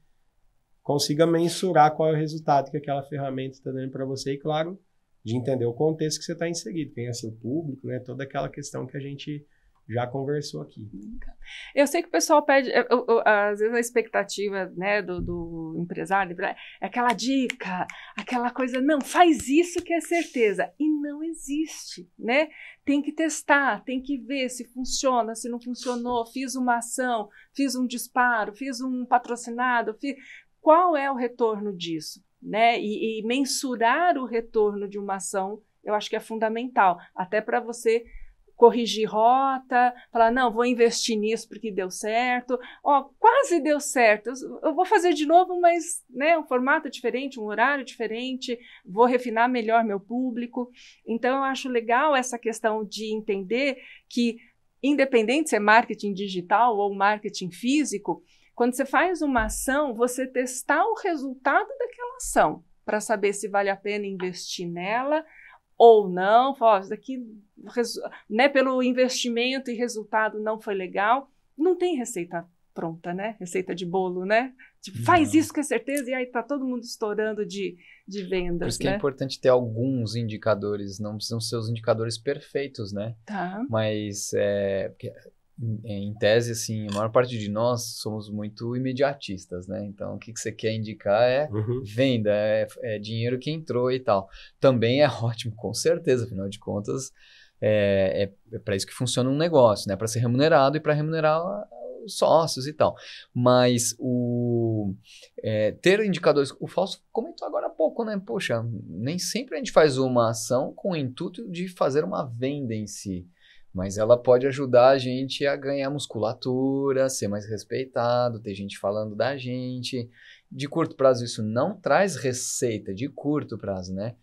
consiga mensurar qual é o resultado que aquela ferramenta está dando para você e, claro, de entender o contexto que você está inserido, quem é seu público, né? Toda aquela questão que a gente já conversou aqui. Eu sei que o pessoal pede, eu, eu, às vezes a expectativa né, do, do, empresário né, é aquela dica, aquela coisa, não, faz isso que é certeza. E não existe, né? Tem que testar, tem que ver se funciona, se não funcionou, fiz uma ação, fiz um disparo, fiz um patrocinado, fiz, qual é o retorno disso, né? E, e mensurar o retorno de uma ação, eu acho que é fundamental, até para você corrigir rota, falar, não, vou investir nisso porque deu certo, ó, quase deu certo, eu vou fazer de novo, mas, né, um formato diferente, um horário diferente, vou refinar melhor meu público, então eu acho legal essa questão de entender que, independente se é marketing digital ou marketing físico, quando você faz uma ação, você testar o resultado daquela ação para saber se vale a pena investir nela ou não. Falar, daqui, né, pelo investimento e resultado não foi legal. Não tem receita pronta, né? Receita de bolo, né? Tipo, não. faz isso com certeza e aí tá todo mundo estourando de, de vendas. Por isso né? que é né? importante ter alguns indicadores, não precisam ser os indicadores perfeitos, né? Tá. Mas é, é, em tese, assim, a maior parte de nós somos muito imediatistas, né? Então, o que, que você quer indicar é uhum. venda, é, é, dinheiro que entrou e tal. Também é ótimo, com certeza, afinal de contas, é, é, é para isso que funciona um negócio, né? Para ser remunerado e para remunerar os sócios e tal. Mas o é, ter indicadores, o falso comentou agora há pouco, né? Poxa, nem sempre a gente faz uma ação com o intuito de fazer uma venda em si. Mas ela pode ajudar a gente a ganhar musculatura, ser mais respeitado, ter gente falando da gente. De curto prazo, isso não traz receita, de curto prazo, né?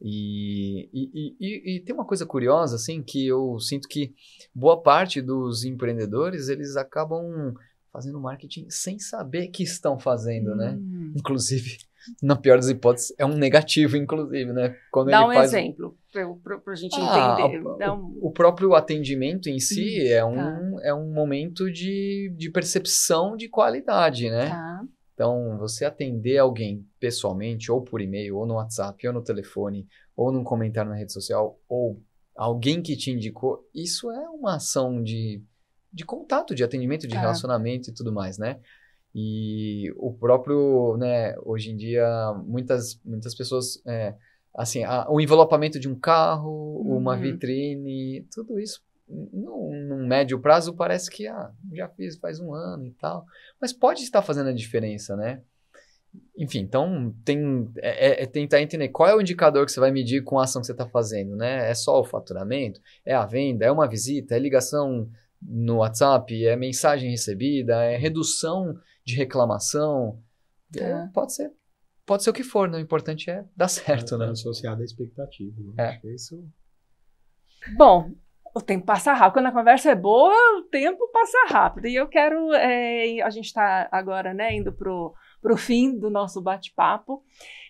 E, e, e, e, tem uma coisa curiosa, assim, que eu sinto que boa parte dos empreendedores, eles acabam fazendo marketing sem saber que estão fazendo, né? hum. né? Inclusive, na pior das hipóteses, é um negativo, inclusive, né? Quando Dá ele um faz... exemplo para a gente ah, entender. O, um... o, próprio atendimento em si uhum, é, um, tá. é um momento de, de percepção de qualidade, né? Tá. Então, você atender alguém pessoalmente, ou por e-mail, ou no WhatsApp, ou no telefone, ou num comentário na rede social, ou alguém que te indicou, isso é uma ação de, de contato, de atendimento, de tá. relacionamento e tudo mais, né? E o próprio, né, hoje em dia, muitas, muitas pessoas, é, assim, a, o envelopamento de um carro, uhum. uma vitrine, tudo isso, num, médio prazo, parece que, ah, já fiz faz um ano e tal, mas pode estar fazendo a diferença, né? Enfim, então, tem, é, é, é tentar entender qual é o indicador que você vai medir com a ação que você está fazendo, né? É só o faturamento? É a venda? É uma visita? É ligação no WhatsApp? É mensagem recebida? É redução de reclamação. É, é. Pode ser. Pode ser o que for, né? O importante é dar é, certo, é, né? Associado à expectativa. Né? É. é. Isso... Bom, o tempo passa rápido. Quando a conversa é boa, o tempo passa rápido. E eu quero. É, a gente está agora né, indo para o fim do nosso bate-papo.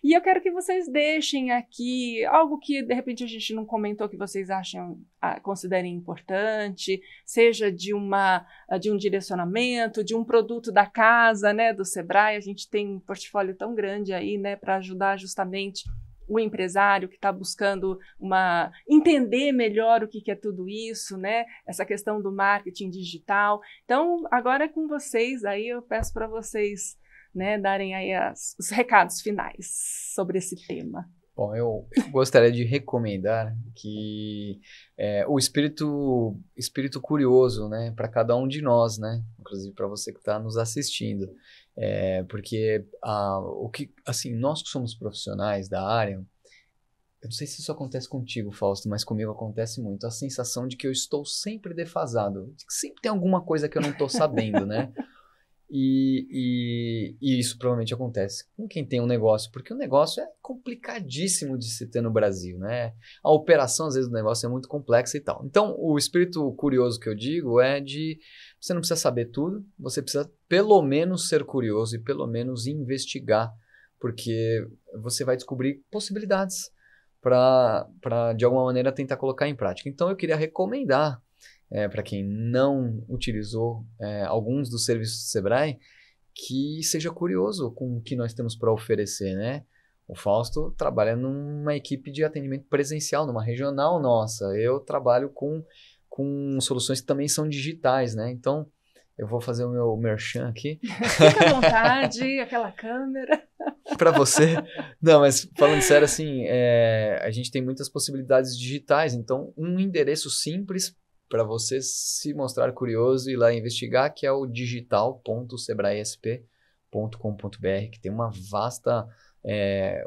E eu quero que vocês deixem aqui algo que de repente a gente não comentou que vocês acham, ah, considerem importante, seja de uma ah, de um direcionamento, de um produto da casa, né, do Sebrae. A gente tem um portfólio tão grande aí, né, para ajudar justamente o empresário que está buscando uma entender melhor o que, que, é tudo isso, né? Essa questão do marketing digital. Então, agora é com vocês aí, eu peço para vocês né, darem aí as, os recados finais sobre esse tema. Bom, eu, gostaria de recomendar que é, o espírito espírito curioso, né, para cada um de nós, né, inclusive para você que está nos assistindo, é, porque a, ah, o que, assim, nós que somos profissionais da área, eu não sei se isso acontece contigo, Fausto, mas comigo acontece muito. A sensação de que eu estou sempre defasado, de que sempre tem alguma coisa que eu não estou sabendo, né? E, e, e, isso provavelmente acontece com quem tem um negócio, porque o negócio é complicadíssimo de se ter no Brasil, né? A operação, às vezes, do negócio é muito complexa e tal. Então, o espírito curioso que eu digo é de você não precisa saber tudo, você precisa pelo menos ser curioso e pelo menos investigar, porque você vai descobrir possibilidades para, de alguma maneira, tentar colocar em prática. Então, eu queria recomendar é, para quem não utilizou é, alguns dos serviços do Sebrae, que seja curioso com o que nós temos para oferecer, né? O Fausto trabalha numa equipe de atendimento presencial, numa regional nossa. Eu trabalho com, com soluções que também são digitais, né? Então, eu vou fazer o meu merchan aqui. Fica à vontade, aquela câmera. para você. Não, mas falando sério, assim, é, a gente tem muitas possibilidades digitais. Então, um endereço simples para você se mostrar curioso e lá investigar, que é o digital.sebraesp.com.br, que tem uma vasta, é, é,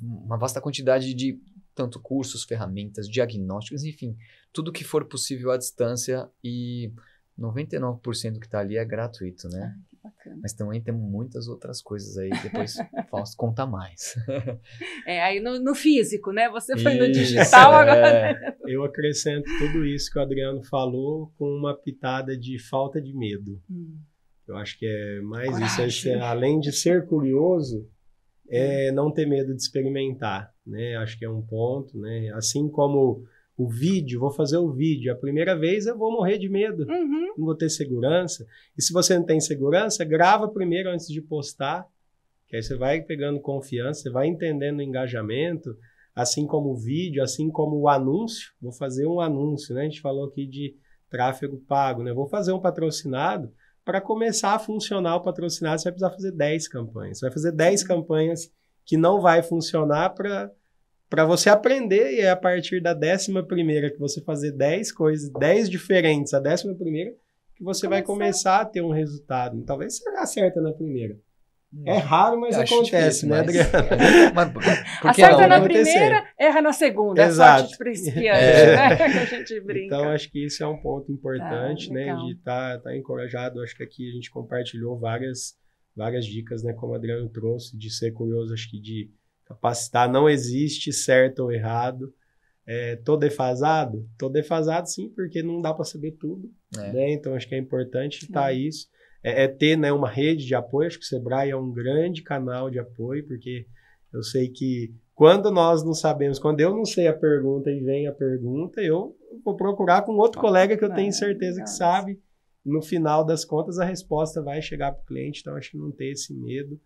uma vasta quantidade de tanto cursos, ferramentas, diagnósticos, enfim, tudo que for possível à distância e 99% que está ali é gratuito, né? Ah, Bacana. Mas também temos muitas outras coisas aí, depois posso conta mais. é, aí no, no, físico, né? Você foi isso, no digital é, agora. Né? Eu acrescento tudo isso que o Adriano falou com uma pitada de falta de medo. Hum. Eu acho que é mais Coragem. isso. É, além de ser curioso, é hum. não ter medo de experimentar, né? Acho que é um ponto, né? Assim como o vídeo, vou fazer o vídeo. A primeira vez eu vou morrer de medo, uhum. não vou ter segurança. E se você não tem segurança, grava primeiro antes de postar, que aí você vai pegando confiança, você vai entendendo o engajamento, assim como o vídeo, assim como o anúncio. Vou fazer um anúncio, né? A gente falou aqui de tráfego pago, né? Vou fazer um patrocinado. Para começar a funcionar o patrocinado, você vai precisar fazer 10 campanhas. Você vai fazer 10 campanhas que não vai funcionar para para você aprender, e é a partir da décima primeira que você fazer dez coisas, dez diferentes, a décima primeira, que você começar. vai começar a ter um resultado. Talvez você acerta na primeira. É raro, mas Acho acontece, difícil, né, Adriano Mas... É acerta não? na primeira, erra na segunda. É Exato. É sorte de principiante, é. né? Que a gente brinca. Então, acho que isso é um ponto importante, tá, né? Legal. De estar tá, tá encorajado. Acho que aqui a gente compartilhou várias, várias dicas, né? Como o Adriano trouxe, de ser curioso, acho que de Capacitar não existe certo ou errado. É, tô defasado? Tô defasado sim, porque não dá para saber tudo. É. Né? Então acho que é importante estar tá isso. É, é, ter né, uma rede de apoio. Acho que o Sebrae é um grande canal de apoio, porque eu sei que quando nós não sabemos, quando eu não sei a pergunta e vem a pergunta, eu vou procurar com outro colega que eu tenho é, certeza que sabe. No final das contas, a resposta vai chegar para o cliente, então acho que não ter esse medo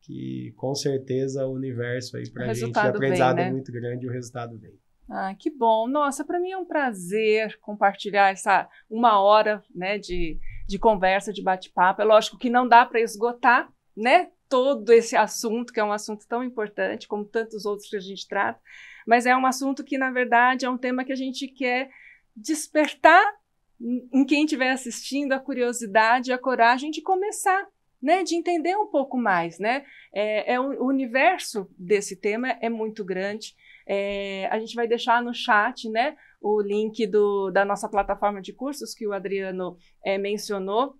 que com certeza o universo aí para gente, aprendizado vem, é né? muito grande e o resultado vem. Ah, que bom! Nossa, para mim é um prazer compartilhar essa uma hora né, de, de conversa, de bate-papo. É lógico que não dá para esgotar, né? Todo esse assunto, que é um assunto tão importante, como tantos outros que a gente trata, mas é um assunto que, na verdade, é um tema que a gente quer despertar em quem estiver assistindo a curiosidade e a coragem de começar né, de entender um pouco mais, né? É, é, o universo desse tema é muito grande. É, a gente vai deixar no chat, né, o link do, da nossa plataforma de cursos que o Adriano é, mencionou.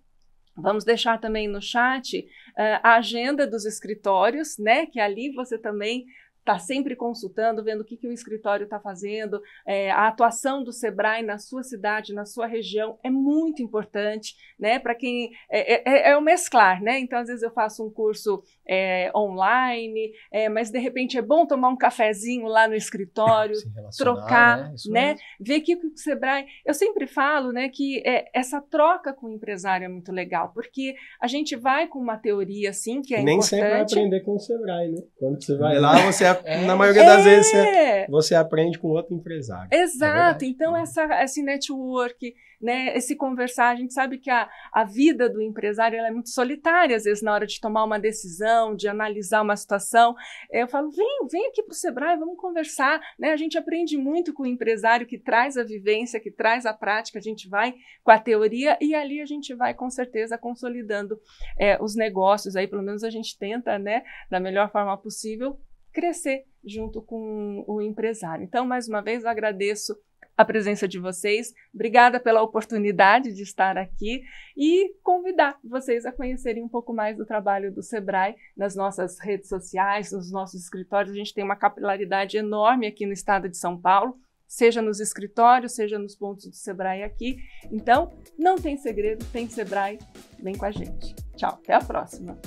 Vamos deixar também no chat uh, a agenda dos escritórios, né? Que ali você também está sempre consultando, vendo o que, que o escritório está fazendo. É, a atuação do Sebrae na sua cidade, na sua região, é muito importante, né? Para quem é, é, é, é, o mesclar, né? Então, às vezes eu faço um curso é, online, é, mas de repente é bom tomar um cafezinho lá no escritório, trocar, né? né? Ver que o Sebrae. Eu sempre falo, né, que essa troca com o empresário é muito legal, porque a gente vai com uma teoria assim que é Nem importante. Nem sempre vai aprender com o Sebrae, né? Quando você vai lá, você é. na maioria das vezes, você, é. você, aprende com outro empresário. É Exato. então, essa, esse network, né, esse conversar, a gente sabe que a, a vida do empresário é muito solitária, às vezes, na hora de tomar uma decisão, de analisar uma situação. Eu falo, vem, vem aqui para o Sebrae, vamos conversar. Né? A gente aprende muito com o empresário que traz a vivência, que traz a prática, a gente vai com a teoria e ali a gente vai, com certeza, consolidando é, os negócios aí, pelo menos a gente tenta, né, da melhor forma possível, crescer junto com o empresário. Então, mais uma vez, eu agradeço a presença de vocês. Obrigada pela oportunidade de estar aqui e convidar vocês a conhecerem um pouco mais do trabalho do Sebrae nas nossas redes sociais, nos nossos escritórios. A gente tem uma capilaridade enorme aqui no estado de São Paulo, seja nos escritórios, seja nos pontos do Sebrae aqui. Então, não tem segredo, tem Sebrae. Vem com a gente. Tchau, até a próxima.